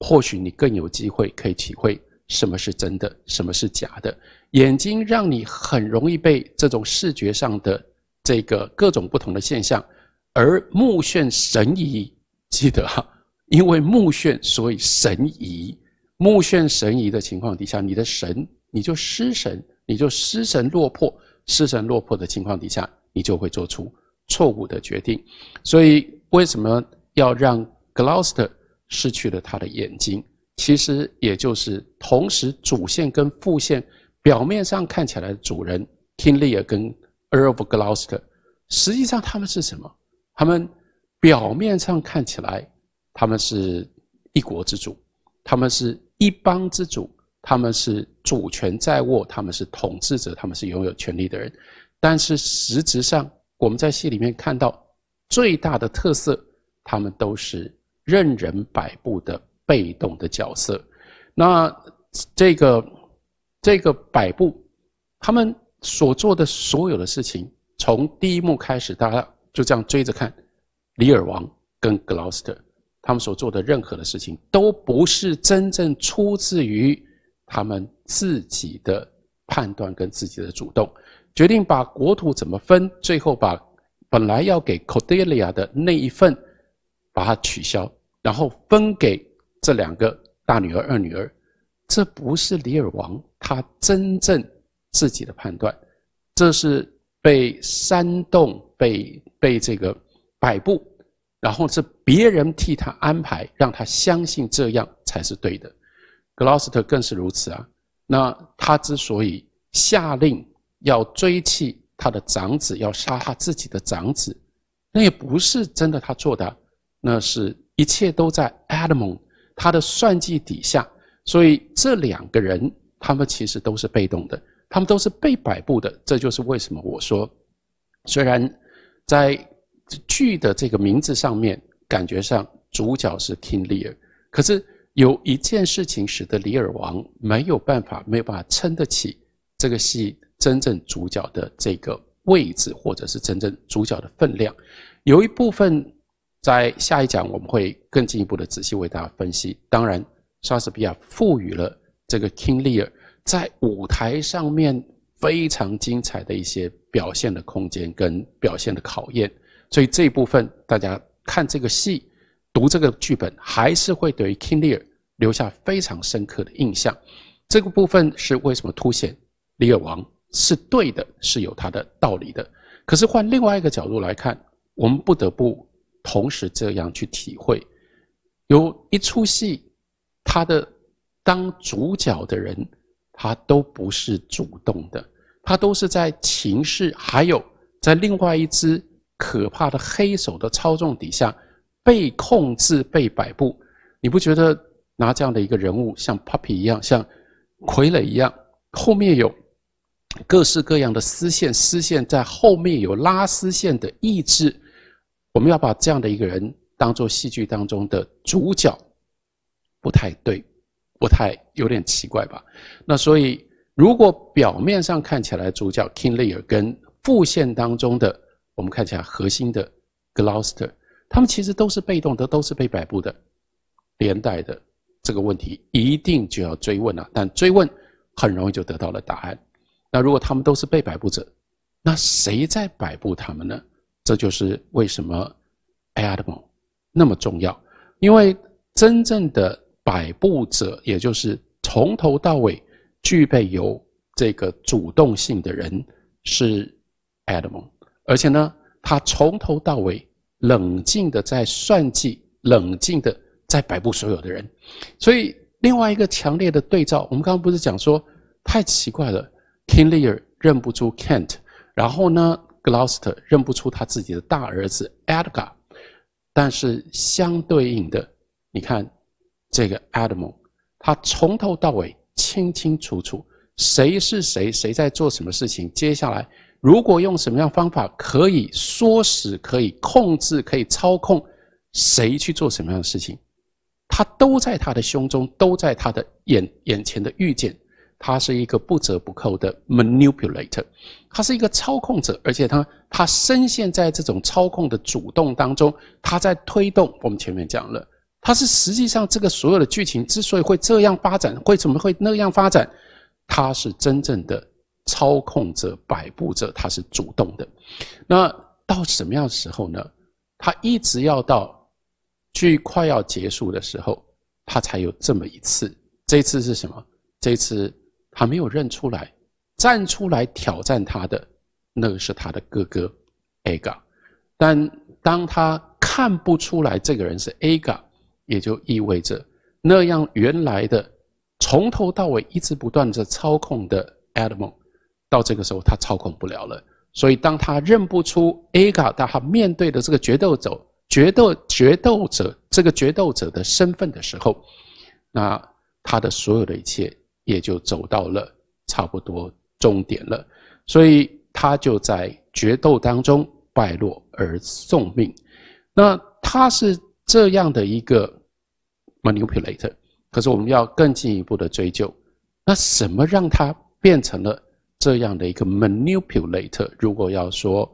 或许你更有机会可以体会什么是真的，什么是假的。眼睛让你很容易被这种视觉上的这个各种不同的现象而目眩神移。记得啊，因为目眩，所以神疑。目眩神迷的情况底下，你的神你就失神，你就失神落魄，失神落魄的情况底下，你就会做出错误的决定。所以为什么要让 Gloucester 失去了他的眼睛？其实也就是同时主线跟副线表面上看起来的主人 King Lear 跟 Earl of Gloucester，实际上他们是什么？他们表面上看起来他们是一国之主，他们是。一帮之主，他们是主权在握，他们是统治者，他们是拥有权力的人。但是实质上，我们在戏里面看到最大的特色，他们都是任人摆布的被动的角色。那这个这个摆布，他们所做的所有的事情，从第一幕开始，大家就这样追着看，李尔王跟格劳斯特。他们所做的任何的事情，都不是真正出自于他们自己的判断跟自己的主动。决定把国土怎么分，最后把本来要给 Cordelia 的那一份把它取消，然后分给这两个大女儿、二女儿。这不是李尔王他真正自己的判断，这是被煽动、被被这个摆布。然后是别人替他安排，让他相信这样才是对的。格劳斯特更是如此啊！那他之所以下令要追弃他的长子，要杀他自己的长子，那也不是真的他做的，那是一切都在埃德蒙他的算计底下。所以这两个人，他们其实都是被动的，他们都是被摆布的。这就是为什么我说，虽然在。剧的这个名字上面，感觉上主角是 King Lear，可是有一件事情使得李尔王没有办法，没有办法撑得起这个戏真正主角的这个位置，或者是真正主角的分量。有一部分在下一讲我们会更进一步的仔细为大家分析。当然，莎士比亚赋予了这个 King Lear 在舞台上面非常精彩的一些表现的空间跟表现的考验。所以这一部分，大家看这个戏、读这个剧本，还是会对于 King Lear 留下非常深刻的印象。这个部分是为什么凸显李尔王是对的，是有他的道理的。可是换另外一个角度来看，我们不得不同时这样去体会：有一出戏，他的当主角的人，他都不是主动的，他都是在情势，还有在另外一支。可怕的黑手的操纵底下被控制被摆布，你不觉得拿这样的一个人物像 Puppy 一样像傀儡一样，后面有各式各样的丝线，丝线在后面有拉丝线的意志，我们要把这样的一个人当做戏剧当中的主角，不太对，不太有点奇怪吧？那所以如果表面上看起来主角 King Lear 跟副线当中的。我们看一下核心的 Gloucester，他们其实都是被动的，都是被摆布的，连带的这个问题一定就要追问了。但追问很容易就得到了答案。那如果他们都是被摆布者，那谁在摆布他们呢？这就是为什么 Adam 那么重要，因为真正的摆布者，也就是从头到尾具备有这个主动性的人，是 Adam。而且呢，他从头到尾冷静的在算计，冷静的在摆布所有的人。所以，另外一个强烈的对照，我们刚刚不是讲说太奇怪了，King Lear 认不出 Kent，然后呢，Gloucester 认不出他自己的大儿子 Edgar，但是相对应的，你看这个 e d m o n 他从头到尾清清楚楚，谁是谁，谁在做什么事情，接下来。如果用什么样方法可以唆使、可以控制、可以操控，谁去做什么样的事情，他都在他的胸中，都在他的眼眼前的预见。他是一个不折不扣的 manipulator，他是一个操控者，而且他他深陷在这种操控的主动当中，他在推动。我们前面讲了，他是实际上这个所有的剧情之所以会这样发展，为什么会那样发展，他是真正的。操控者、摆布者，他是主动的。那到什么样的时候呢？他一直要到，最快要结束的时候，他才有这么一次。这次是什么？这次他没有认出来，站出来挑战他的那个是他的哥哥 a 嘎。但当他看不出来这个人是 a 嘎，也就意味着那样原来的从头到尾一直不断的操控的 Adam。到这个时候，他操控不了了。所以，当他认不出 A 卡，但他面对的这个决斗者、决斗决斗者、这个决斗者的身份的时候，那他的所有的一切也就走到了差不多终点了。所以他就在决斗当中败落而送命。那他是这样的一个 manipulator，可是我们要更进一步的追究，那什么让他变成了？这样的一个 manipulator，如果要说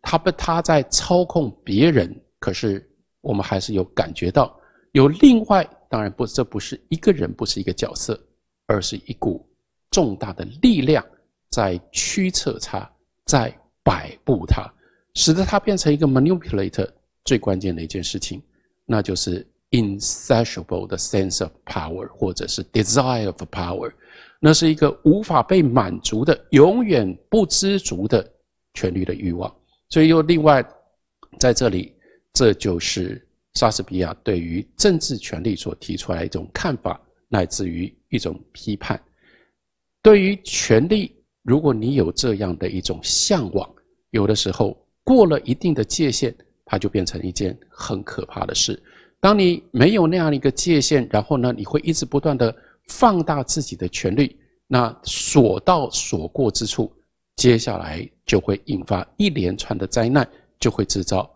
他不他在操控别人，可是我们还是有感觉到有另外，当然不，这不是一个人，不是一个角色，而是一股重大的力量在驱策他，在摆布他，使得他变成一个 manipulator。最关键的一件事情，那就是 insatiable 的 sense of power，或者是 desire for power。那是一个无法被满足的、永远不知足的权利的欲望，所以又另外在这里，这就是莎士比亚对于政治权利所提出来一种看法，乃至于一种批判。对于权利，如果你有这样的一种向往，有的时候过了一定的界限，它就变成一件很可怕的事。当你没有那样的一个界限，然后呢，你会一直不断的。放大自己的权力，那所到所过之处，接下来就会引发一连串的灾难，就会制造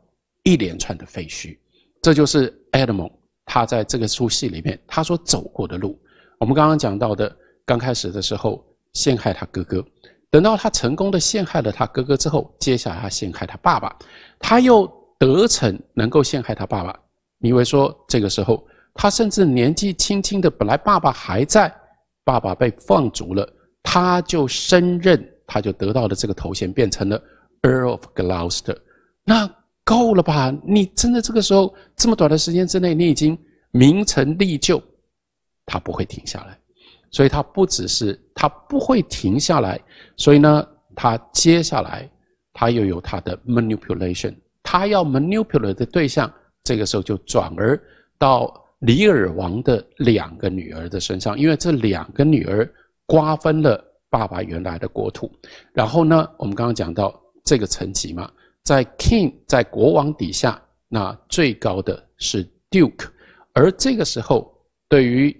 一连串的废墟。这就是埃德蒙他在这个出戏里面他所走过的路。我们刚刚讲到的，刚开始的时候陷害他哥哥，等到他成功的陷害了他哥哥之后，接下来他陷害他爸爸，他又得逞能够陷害他爸爸，你会说这个时候。他甚至年纪轻轻的，本来爸爸还在，爸爸被放逐了，他就升任，他就得到了这个头衔，变成了 Earl of Gloucester。那够了吧？你真的这个时候这么短的时间之内，你已经名成利就，他不会停下来，所以他不只是他不会停下来，所以呢，他接下来他又有他的 manipulation，他要 manipulate 的对象，这个时候就转而到。里尔王的两个女儿的身上，因为这两个女儿瓜分了爸爸原来的国土。然后呢，我们刚刚讲到这个层级嘛，在 king 在国王底下，那最高的是 duke，而这个时候对于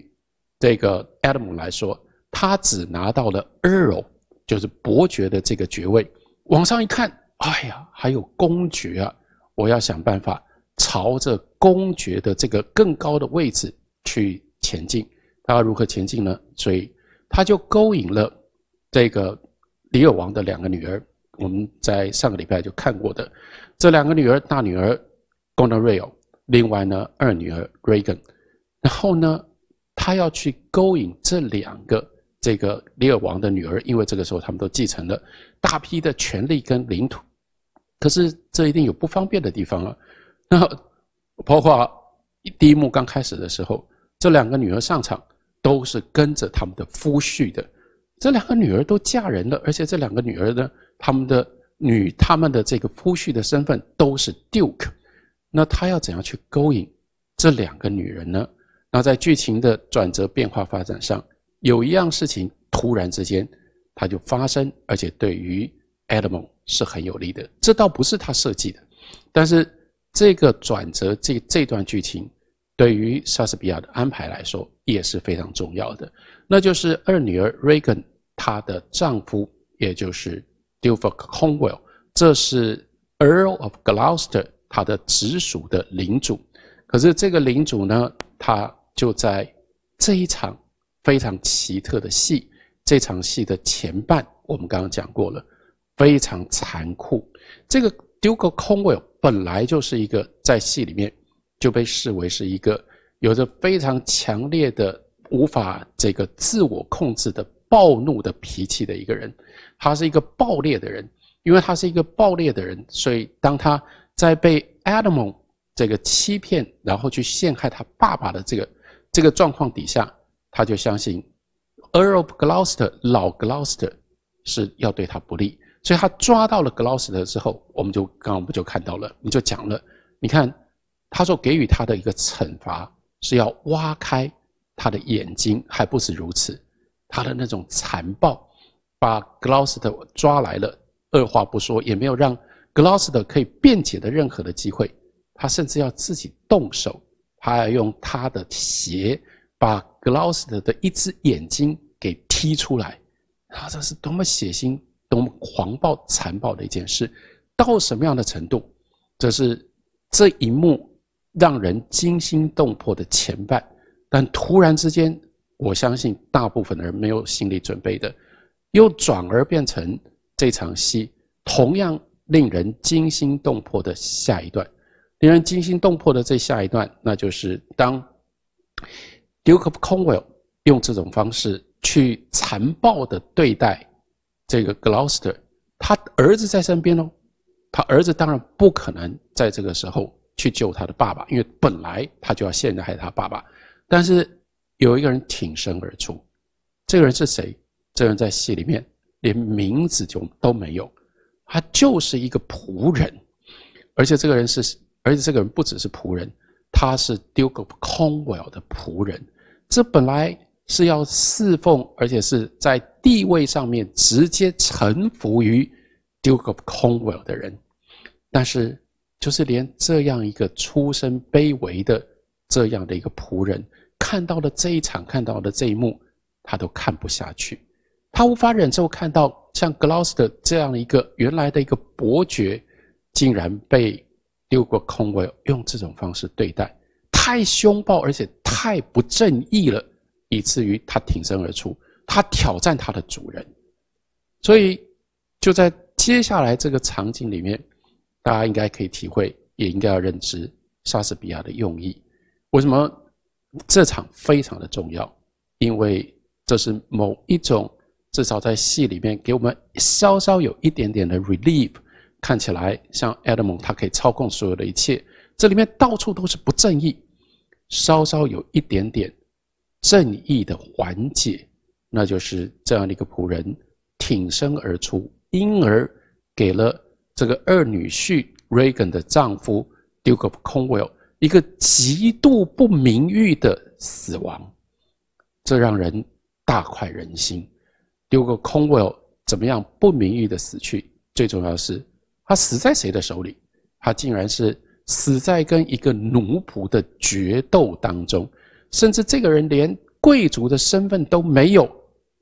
这个 adam 来说，他只拿到了 earl，就是伯爵的这个爵位。往上一看，哎呀，还有公爵啊！我要想办法。朝着公爵的这个更高的位置去前进，他要如何前进呢？所以他就勾引了这个里尔王的两个女儿，我们在上个礼拜就看过的这两个女儿，大女儿 Goneril，另外呢二女儿 Regan，然后呢，他要去勾引这两个这个里尔王的女儿，因为这个时候他们都继承了大批的权力跟领土，可是这一定有不方便的地方了。那包括第一幕刚开始的时候，这两个女儿上场都是跟着他们的夫婿的。这两个女儿都嫁人了，而且这两个女儿呢，他们的女他们的这个夫婿的身份都是 Duke。那他要怎样去勾引这两个女人呢？那在剧情的转折、变化、发展上，有一样事情突然之间它就发生，而且对于 a d m 是很有利的。这倒不是他设计的，但是。这个转折，这这段剧情对于莎士比亚的安排来说也是非常重要的。那就是二女儿 Regan 她的丈夫，也就是 Duke of Cornwall，这是 Earl of Gloucester 他的直属的领主。可是这个领主呢，他就在这一场非常奇特的戏，这场戏的前半我们刚刚讲过了，非常残酷。这个 Duke of Cornwall。本来就是一个在戏里面就被视为是一个有着非常强烈的无法这个自我控制的暴怒的脾气的一个人，他是一个暴烈的人，因为他是一个暴烈的人，所以当他在被 Adam 这个欺骗，然后去陷害他爸爸的这个这个状况底下，他就相信 Earl Gloucester 老 Gloucester 是要对他不利。所以他抓到了 g l c e s t e r 之后，我们就刚刚我们就看到了，你就讲了，你看，他说给予他的一个惩罚是要挖开他的眼睛，还不止如此，他的那种残暴，把 g l c e s t e r 抓来了，二话不说，也没有让 g l c e s t e r 可以辩解的任何的机会，他甚至要自己动手，他要用他的鞋把 g l c e s t e r 的一只眼睛给踢出来，他这是多么血腥！多么狂暴、残暴的一件事，到什么样的程度？这是这一幕让人惊心动魄的前半，但突然之间，我相信大部分的人没有心理准备的，又转而变成这场戏同样令人惊心动魄的下一段，令人惊心动魄的这下一段，那就是当 Duke of c o n w a l l 用这种方式去残暴的对待。这个 Gloucester，他儿子在身边哦，他儿子当然不可能在这个时候去救他的爸爸，因为本来他就要陷害他爸爸。但是有一个人挺身而出，这个人是谁？这人在戏里面连名字就都没有，他就是一个仆人，而且这个人是，而且这个人不只是仆人，他是 Duke of Cornwall 的仆人，这本来。是要侍奉，而且是在地位上面直接臣服于 Duke of Cornwall 的人。但是，就是连这样一个出身卑微的这样的一个仆人，看到了这一场，看到了这一幕，他都看不下去，他无法忍受看到像 Gloucester 这样一个原来的一个伯爵，竟然被 Duke of Cornwall 用这种方式对待，太凶暴，而且太不正义了。以至于他挺身而出，他挑战他的主人，所以就在接下来这个场景里面，大家应该可以体会，也应该要认知莎士比亚的用意。为什么这场非常的重要？因为这是某一种，至少在戏里面给我们稍稍有一点点的 relief。看起来像 a d m 他可以操控所有的一切，这里面到处都是不正义，稍稍有一点点。正义的缓解，那就是这样的一个仆人挺身而出，因而给了这个二女婿 Reagan 的丈夫 Duke of Cornwall 一个极度不名誉的死亡，这让人大快人心。Duke of Cornwall 怎么样不名誉的死去？最重要是，他死在谁的手里？他竟然是死在跟一个奴仆的决斗当中。甚至这个人连贵族的身份都没有，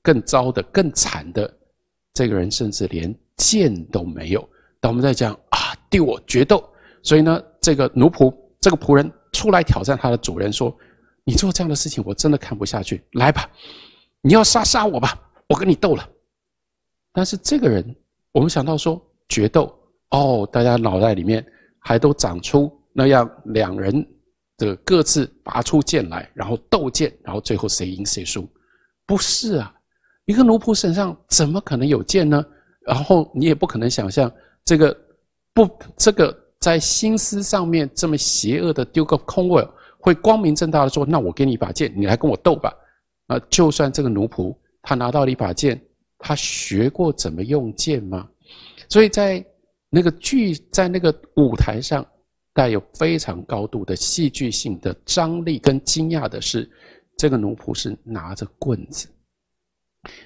更糟的、更惨的，这个人甚至连剑都没有。但我们在讲啊，对我决斗。所以呢，这个奴仆、这个仆人出来挑战他的主人，说：“你做这样的事情，我真的看不下去。来吧，你要杀杀我吧，我跟你斗了。”但是这个人，我们想到说决斗，哦，大家脑袋里面还都长出那样两人。的各自拔出剑来，然后斗剑，然后最后谁赢谁输，不是啊？一个奴仆身上怎么可能有剑呢？然后你也不可能想象这个不，这个在心思上面这么邪恶的丢个空位，会光明正大的说：“那我给你一把剑，你来跟我斗吧。”啊，就算这个奴仆他拿到了一把剑，他学过怎么用剑吗？所以在那个剧在那个舞台上。带有非常高度的戏剧性的张力跟惊讶的是，这个奴仆是拿着棍子，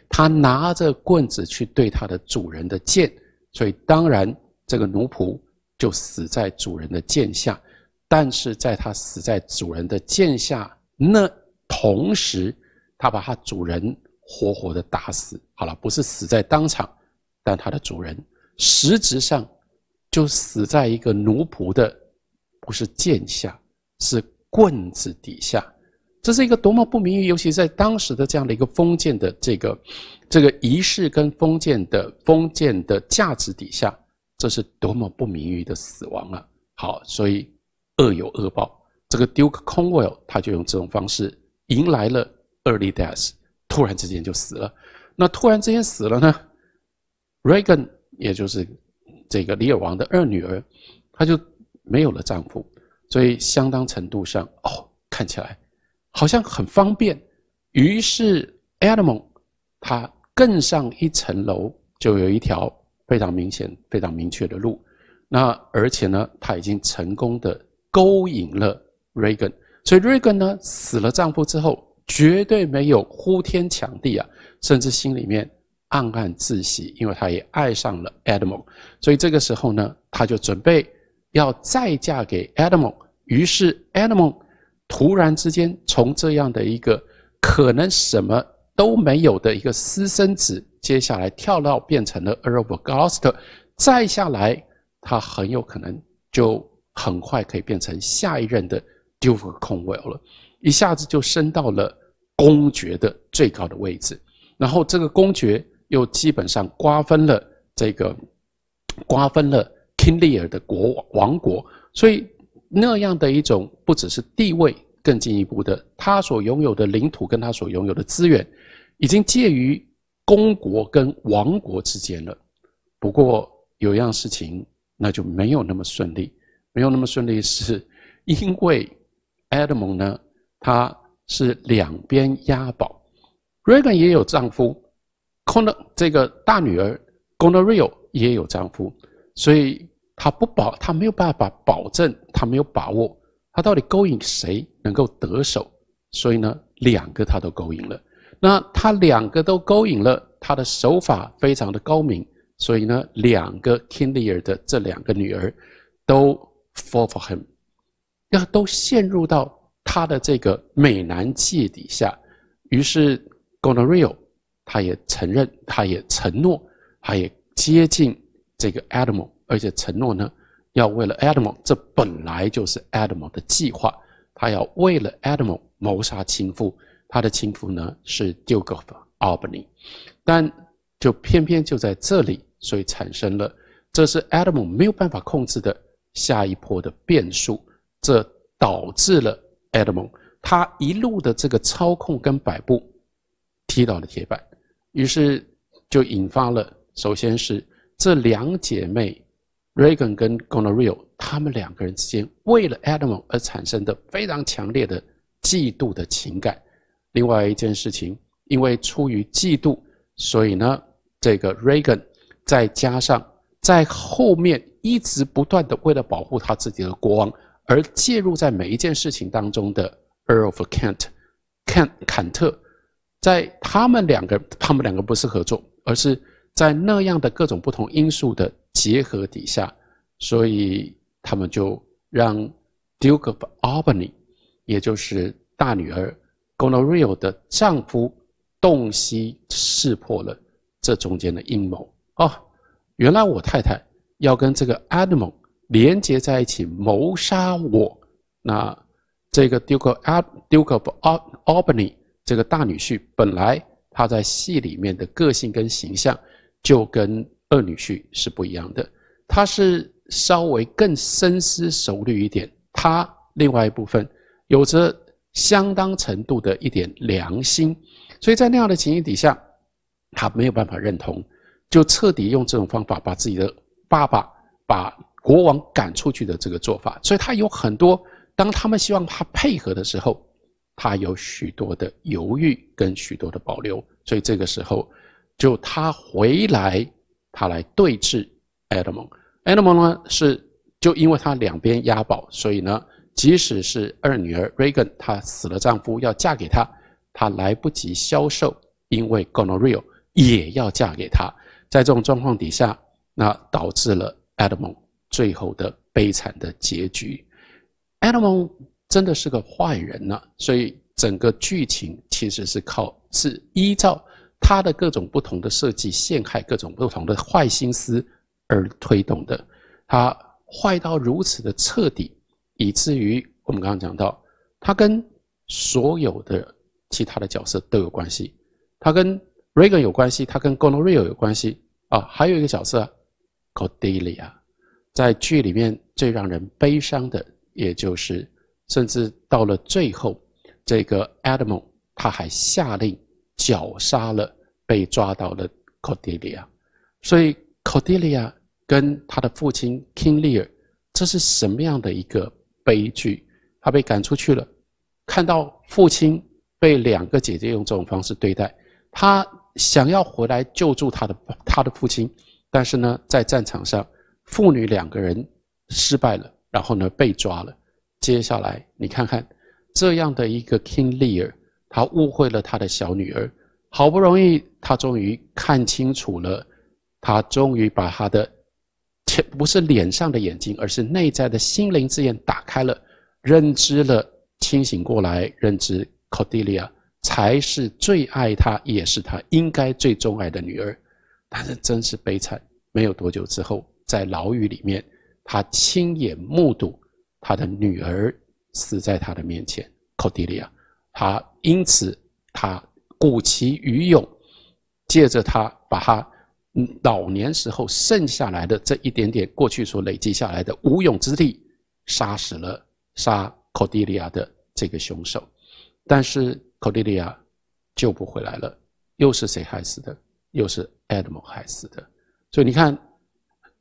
他拿着棍子去对他的主人的剑，所以当然这个奴仆就死在主人的剑下。但是在他死在主人的剑下，那同时他把他主人活活的打死。好了，不是死在当场，但他的主人实质上就死在一个奴仆的。不是剑下，是棍子底下，这是一个多么不明誉！尤其在当时的这样的一个封建的这个，这个仪式跟封建的封建的价值底下，这是多么不明誉的死亡啊！好，所以恶有恶报。这个 Duke c o n w l l 他就用这种方式迎来了 early death，突然之间就死了。那突然之间死了呢？Regan a 也就是这个李尔王的二女儿，她就。没有了丈夫，所以相当程度上，哦，看起来好像很方便。于是 a d a m 他更上一层楼，就有一条非常明显、非常明确的路。那而且呢，他已经成功的勾引了 Reagan。所以，Reagan 呢死了丈夫之后，绝对没有呼天抢地啊，甚至心里面暗暗自喜，因为他也爱上了 a d a m 所以这个时候呢，他就准备。要再嫁给 a d a m o 于是 a d a m 突然之间从这样的一个可能什么都没有的一个私生子，接下来跳到变成了 Earl of Gloucester，再下来他很有可能就很快可以变成下一任的 Duke of Cornwall 了，一下子就升到了公爵的最高的位置，然后这个公爵又基本上瓜分了这个瓜分了。Kinler 的国王王国，所以那样的一种不只是地位，更进一步的，他所拥有的领土跟他所拥有的资源，已经介于公国跟王国之间了。不过有一样事情，那就没有那么顺利，没有那么顺利，是因为 a d m 呢，他是两边押宝，Regan 也有丈夫 c o n o r 这个大女儿 c o n o r i o 也有丈夫，所以。他不保，他没有办法保证，他没有把握，他到底勾引谁能够得手？所以呢，两个他都勾引了。那他两个都勾引了，他的手法非常的高明。所以呢，两个 k i n l e r 的这两个女儿，都 fall for him，要都陷入到他的这个美男计底下。于是 Gonorio 他也承认，他也承诺，他也接近这个 a d a m 而且承诺呢，要为了 e d m 这本来就是 e d m 的计划，他要为了 e d m 谋杀亲父，他的亲父呢是 Duke of Albany，但就偏偏就在这里，所以产生了这是 e d m 没有办法控制的下一波的变数，这导致了 e d m 他一路的这个操控跟摆布踢到了铁板，于是就引发了首先是这两姐妹。Reagan 跟 g o n o r i l l o 他们两个人之间，为了 Animal 而产生的非常强烈的嫉妒的情感。另外一件事情，因为出于嫉妒，所以呢，这个 Reagan 再加上在后面一直不断的为了保护他自己的国王而介入在每一件事情当中的 Earl of Kent，坎坎特，在他们两个，他们两个不是合作，而是在那样的各种不同因素的。结合底下，所以他们就让 Duke of Albany，也就是大女儿 g o n o r i e l 的丈夫，洞悉、识破了这中间的阴谋。哦，原来我太太要跟这个 Animal 连接在一起谋杀我。那这个 Duke of Duke of Albany 这个大女婿，本来他在戏里面的个性跟形象，就跟。二女婿是不一样的，他是稍微更深思熟虑一点，他另外一部分有着相当程度的一点良心，所以在那样的情形底下，他没有办法认同，就彻底用这种方法把自己的爸爸把国王赶出去的这个做法，所以他有很多当他们希望他配合的时候，他有许多的犹豫跟许多的保留，所以这个时候就他回来。他来对峙 Edmond。Edmond 呢是就因为他两边押宝，所以呢，即使是二女儿 Regan，她死了丈夫要嫁给他，她来不及销售，因为 g o n o r r i a 也要嫁给他。在这种状况底下，那导致了 Edmond 最后的悲惨的结局。Edmond 真的是个坏人呐，所以整个剧情其实是靠是依照。他的各种不同的设计，陷害各种不同的坏心思而推动的，他坏到如此的彻底，以至于我们刚刚讲到，他跟所有的其他的角色都有关系，他跟 Regan 有关系，他跟 g o n o r i o 有关系啊，还有一个角色，Cordelia，在剧里面最让人悲伤的，也就是甚至到了最后，这个 Adamo 他还下令。绞杀了被抓到的 Cordelia，所以 Cordelia 跟他的父亲 King Lear 这是什么样的一个悲剧？他被赶出去了，看到父亲被两个姐姐用这种方式对待，他想要回来救助他的他的父亲，但是呢，在战场上父女两个人失败了，然后呢被抓了。接下来你看看这样的一个 King Lear。他误会了他的小女儿，好不容易，他终于看清楚了，他终于把他的，切不是脸上的眼睛，而是内在的心灵之眼打开了，认知了，清醒过来，认知 Cordelia 才是最爱他，也是他应该最钟爱的女儿。但是真是悲惨，没有多久之后，在牢狱里面，他亲眼目睹他的女儿死在他的面前，Cordelia。他因此，他鼓起余勇，借着他把他老年时候剩下来的这一点点过去所累积下来的无用之力，杀死了杀 c o 利 d e l i a 的这个凶手。但是 Cordelia 救不回来了，又是谁害死的？又是 e d m 害死的。所以你看，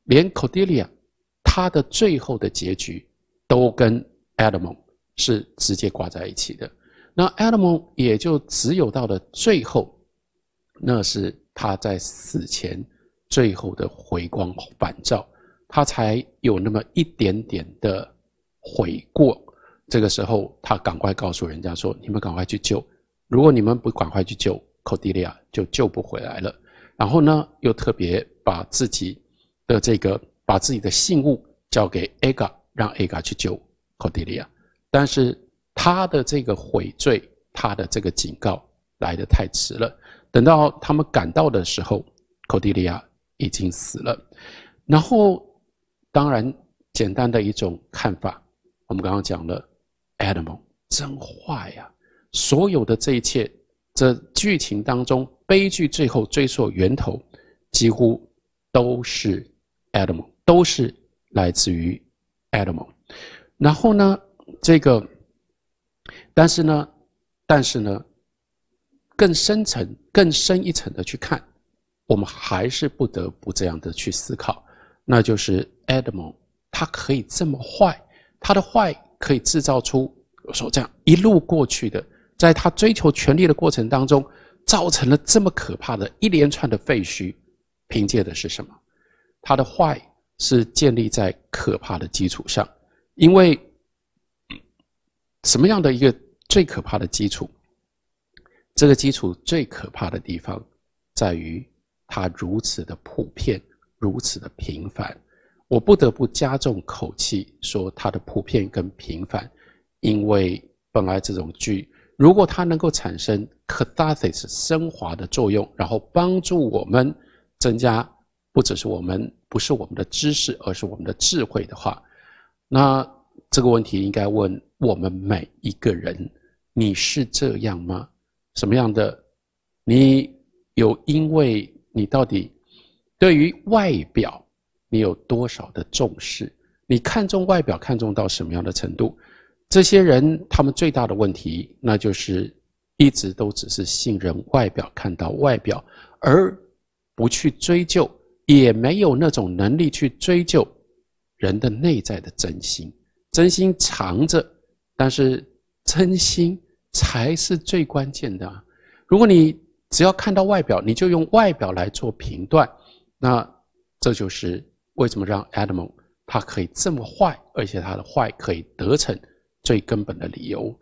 连 Cordelia 他的最后的结局都跟 e d m 是直接挂在一起的。那 a d a m 也就只有到了最后，那是他在死前最后的回光返照，他才有那么一点点的悔过。这个时候，他赶快告诉人家说：“你们赶快去救，如果你们不赶快去救，Codelia 就救不回来了。”然后呢，又特别把自己的这个把自己的信物交给 a g a 让 a g a 去救 Codelia，但是。他的这个悔罪，他的这个警告来的太迟了。等到他们赶到的时候，寇蒂利亚已经死了。然后，当然，简单的一种看法，我们刚刚讲了 a d a m 真坏呀！所有的这一切，这剧情当中悲剧最后追溯源头，几乎都是 a d a m 都是来自于 a d a m 然后呢，这个。但是呢，但是呢，更深层、更深一层的去看，我们还是不得不这样的去思考，那就是 e d m o n 他可以这么坏，他的坏可以制造出我说这样一路过去的，在他追求权力的过程当中，造成了这么可怕的一连串的废墟，凭借的是什么？他的坏是建立在可怕的基础上，因为。什么样的一个最可怕的基础？这个基础最可怕的地方，在于它如此的普遍，如此的频繁。我不得不加重口气说它的普遍跟频繁，因为本来这种剧，如果它能够产生 s 达 s 升华的作用，然后帮助我们增加，不只是我们不是我们的知识，而是我们的智慧的话，那。这个问题应该问我们每一个人：你是这样吗？什么样的？你有因为你到底对于外表你有多少的重视？你看重外表，看重到什么样的程度？这些人他们最大的问题，那就是一直都只是信任外表，看到外表，而不去追究，也没有那种能力去追究人的内在的真心。真心藏着，但是真心才是最关键的。如果你只要看到外表，你就用外表来做评断，那这就是为什么让 Adam 他可以这么坏，而且他的坏可以得逞最根本的理由。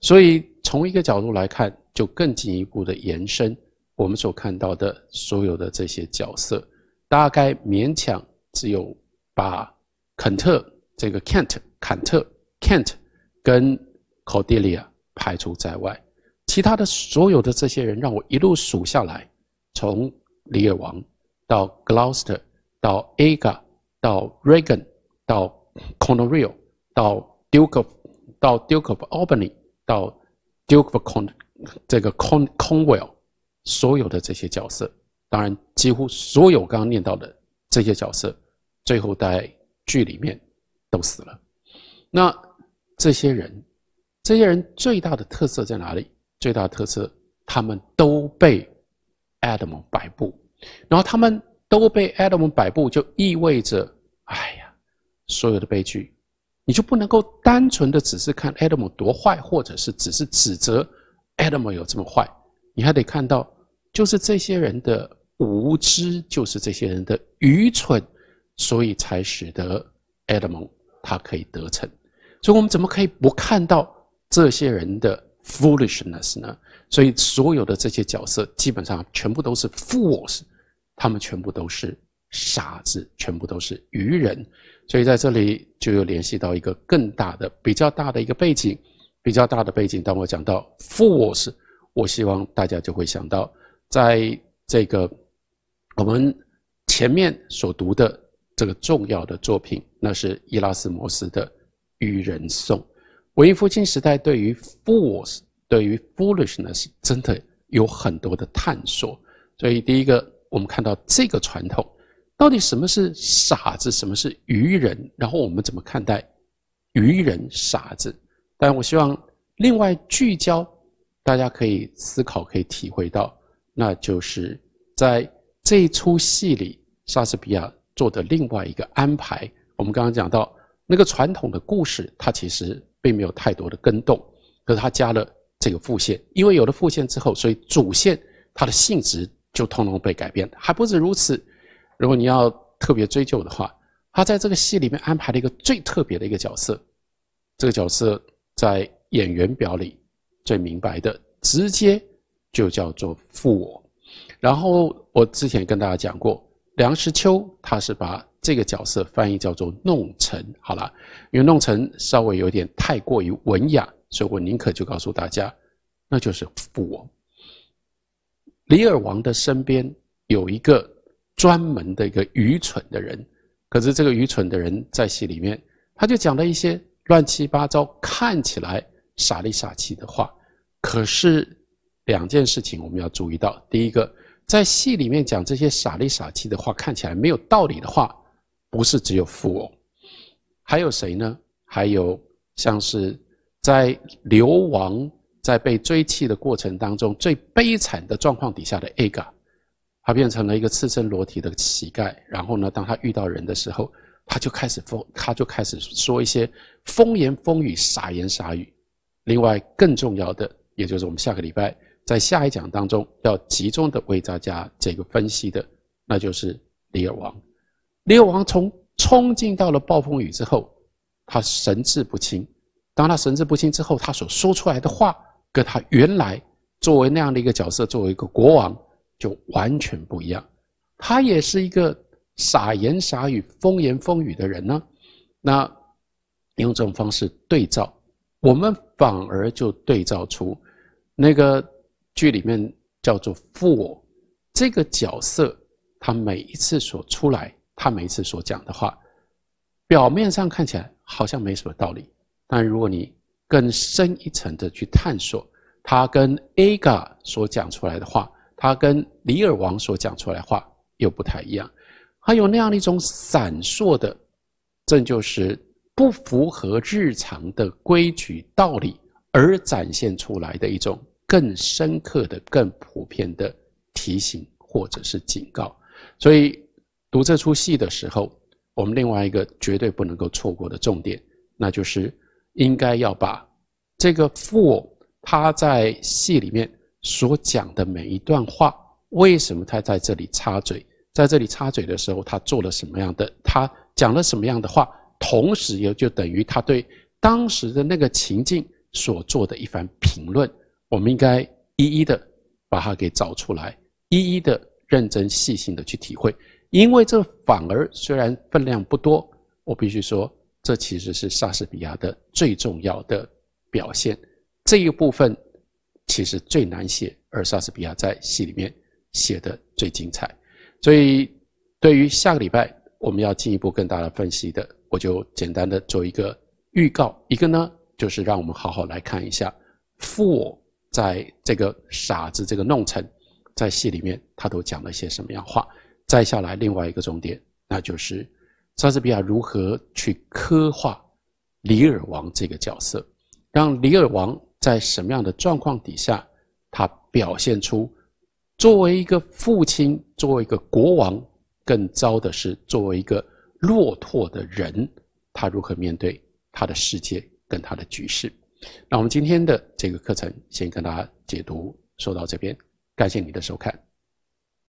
所以从一个角度来看，就更进一步的延伸我们所看到的所有的这些角色，大概勉强只有把肯特这个 Kent。坎特 （Kent） 跟 Cordelia 排除在外，其他的所有的这些人让我一路数下来，从李尔王到 Gloucester，到 e g a 到 Regan，到 c o n o r i l l 到 Duke of，到 Duke of Albany，到 Duke of Con，这个 Con Conwell，所有的这些角色，当然几乎所有刚刚念到的这些角色，最后在剧里面都死了。那这些人，这些人最大的特色在哪里？最大的特色，他们都被 Adam 摆布，然后他们都被 Adam 摆布，就意味着，哎呀，所有的悲剧，你就不能够单纯的只是看 Adam 多坏，或者是只是指责 Adam 有这么坏，你还得看到，就是这些人的无知，就是这些人的愚蠢，所以才使得 Adam 他可以得逞。所以，我们怎么可以不看到这些人的 foolishness 呢？所以，所有的这些角色基本上全部都是 fools，他们全部都是傻子，全部都是愚人。所以，在这里就又联系到一个更大的、比较大的一个背景，比较大的背景。当我讲到 fools，我希望大家就会想到，在这个我们前面所读的这个重要的作品，那是伊拉斯摩斯的。愚人颂，文艺复兴时代对于 fools，对于 foolish n e s s 真的有很多的探索。所以，第一个，我们看到这个传统，到底什么是傻子，什么是愚人，然后我们怎么看待愚人、傻子？但我希望另外聚焦，大家可以思考，可以体会到，那就是在这一出戏里，莎士比亚做的另外一个安排。我们刚刚讲到。那个传统的故事，它其实并没有太多的更动，可是它加了这个副线，因为有了副线之后，所以主线它的性质就通通被改变。还不止如此，如果你要特别追究的话，他在这个戏里面安排了一个最特别的一个角色，这个角色在演员表里最明白的，直接就叫做负我。然后我之前跟大家讲过，梁实秋他是把。这个角色翻译叫做弄臣，好了，因为弄臣稍微有点太过于文雅，所以我宁可就告诉大家，那就是我。李尔王的身边有一个专门的一个愚蠢的人，可是这个愚蠢的人在戏里面，他就讲了一些乱七八糟、看起来傻里傻气的话。可是两件事情我们要注意到：第一个，在戏里面讲这些傻里傻气的话，看起来没有道理的话。不是只有富翁，还有谁呢？还有像是在流亡、在被追弃的过程当中，最悲惨的状况底下的埃格，他变成了一个赤身裸体的乞丐。然后呢，当他遇到人的时候，他就开始疯，他就开始说一些风言风语、傻言傻语。另外，更重要的，也就是我们下个礼拜在下一讲当中要集中的为大家这个分析的，那就是里尔王。列王从冲进到了暴风雨之后，他神志不清。当他神志不清之后，他所说出来的话，跟他原来作为那样的一个角色，作为一个国王，就完全不一样。他也是一个傻言傻语、疯言疯语的人呢。那用这种方式对照，我们反而就对照出那个剧里面叫做“ o 我”这个角色，他每一次所出来。他每一次所讲的话，表面上看起来好像没什么道理，但如果你更深一层的去探索，他跟 Aga 所讲出来的话，他跟李尔王所讲出来话又不太一样，还有那样的一种闪烁的，这就是不符合日常的规矩道理而展现出来的一种更深刻的、更普遍的提醒或者是警告，所以。读这出戏的时候，我们另外一个绝对不能够错过的重点，那就是应该要把这个 for 他在戏里面所讲的每一段话，为什么他在这里插嘴，在这里插嘴的时候，他做了什么样的，他讲了什么样的话，同时也就等于他对当时的那个情境所做的一番评论，我们应该一一的把它给找出来，一一的认真细心的去体会。因为这反而虽然分量不多，我必须说，这其实是莎士比亚的最重要的表现。这一部分其实最难写，而莎士比亚在戏里面写的最精彩。所以，对于下个礼拜我们要进一步跟大家分析的，我就简单的做一个预告。一个呢，就是让我们好好来看一下，父在这个傻子这个弄臣在戏里面他都讲了些什么样话。再下来另外一个重点，那就是莎士比亚如何去刻画李尔王这个角色，让李尔王在什么样的状况底下，他表现出作为一个父亲、作为一个国王，更糟的是作为一个落拓的人，他如何面对他的世界跟他的局势。那我们今天的这个课程先跟大家解读说到这边，感谢你的收看。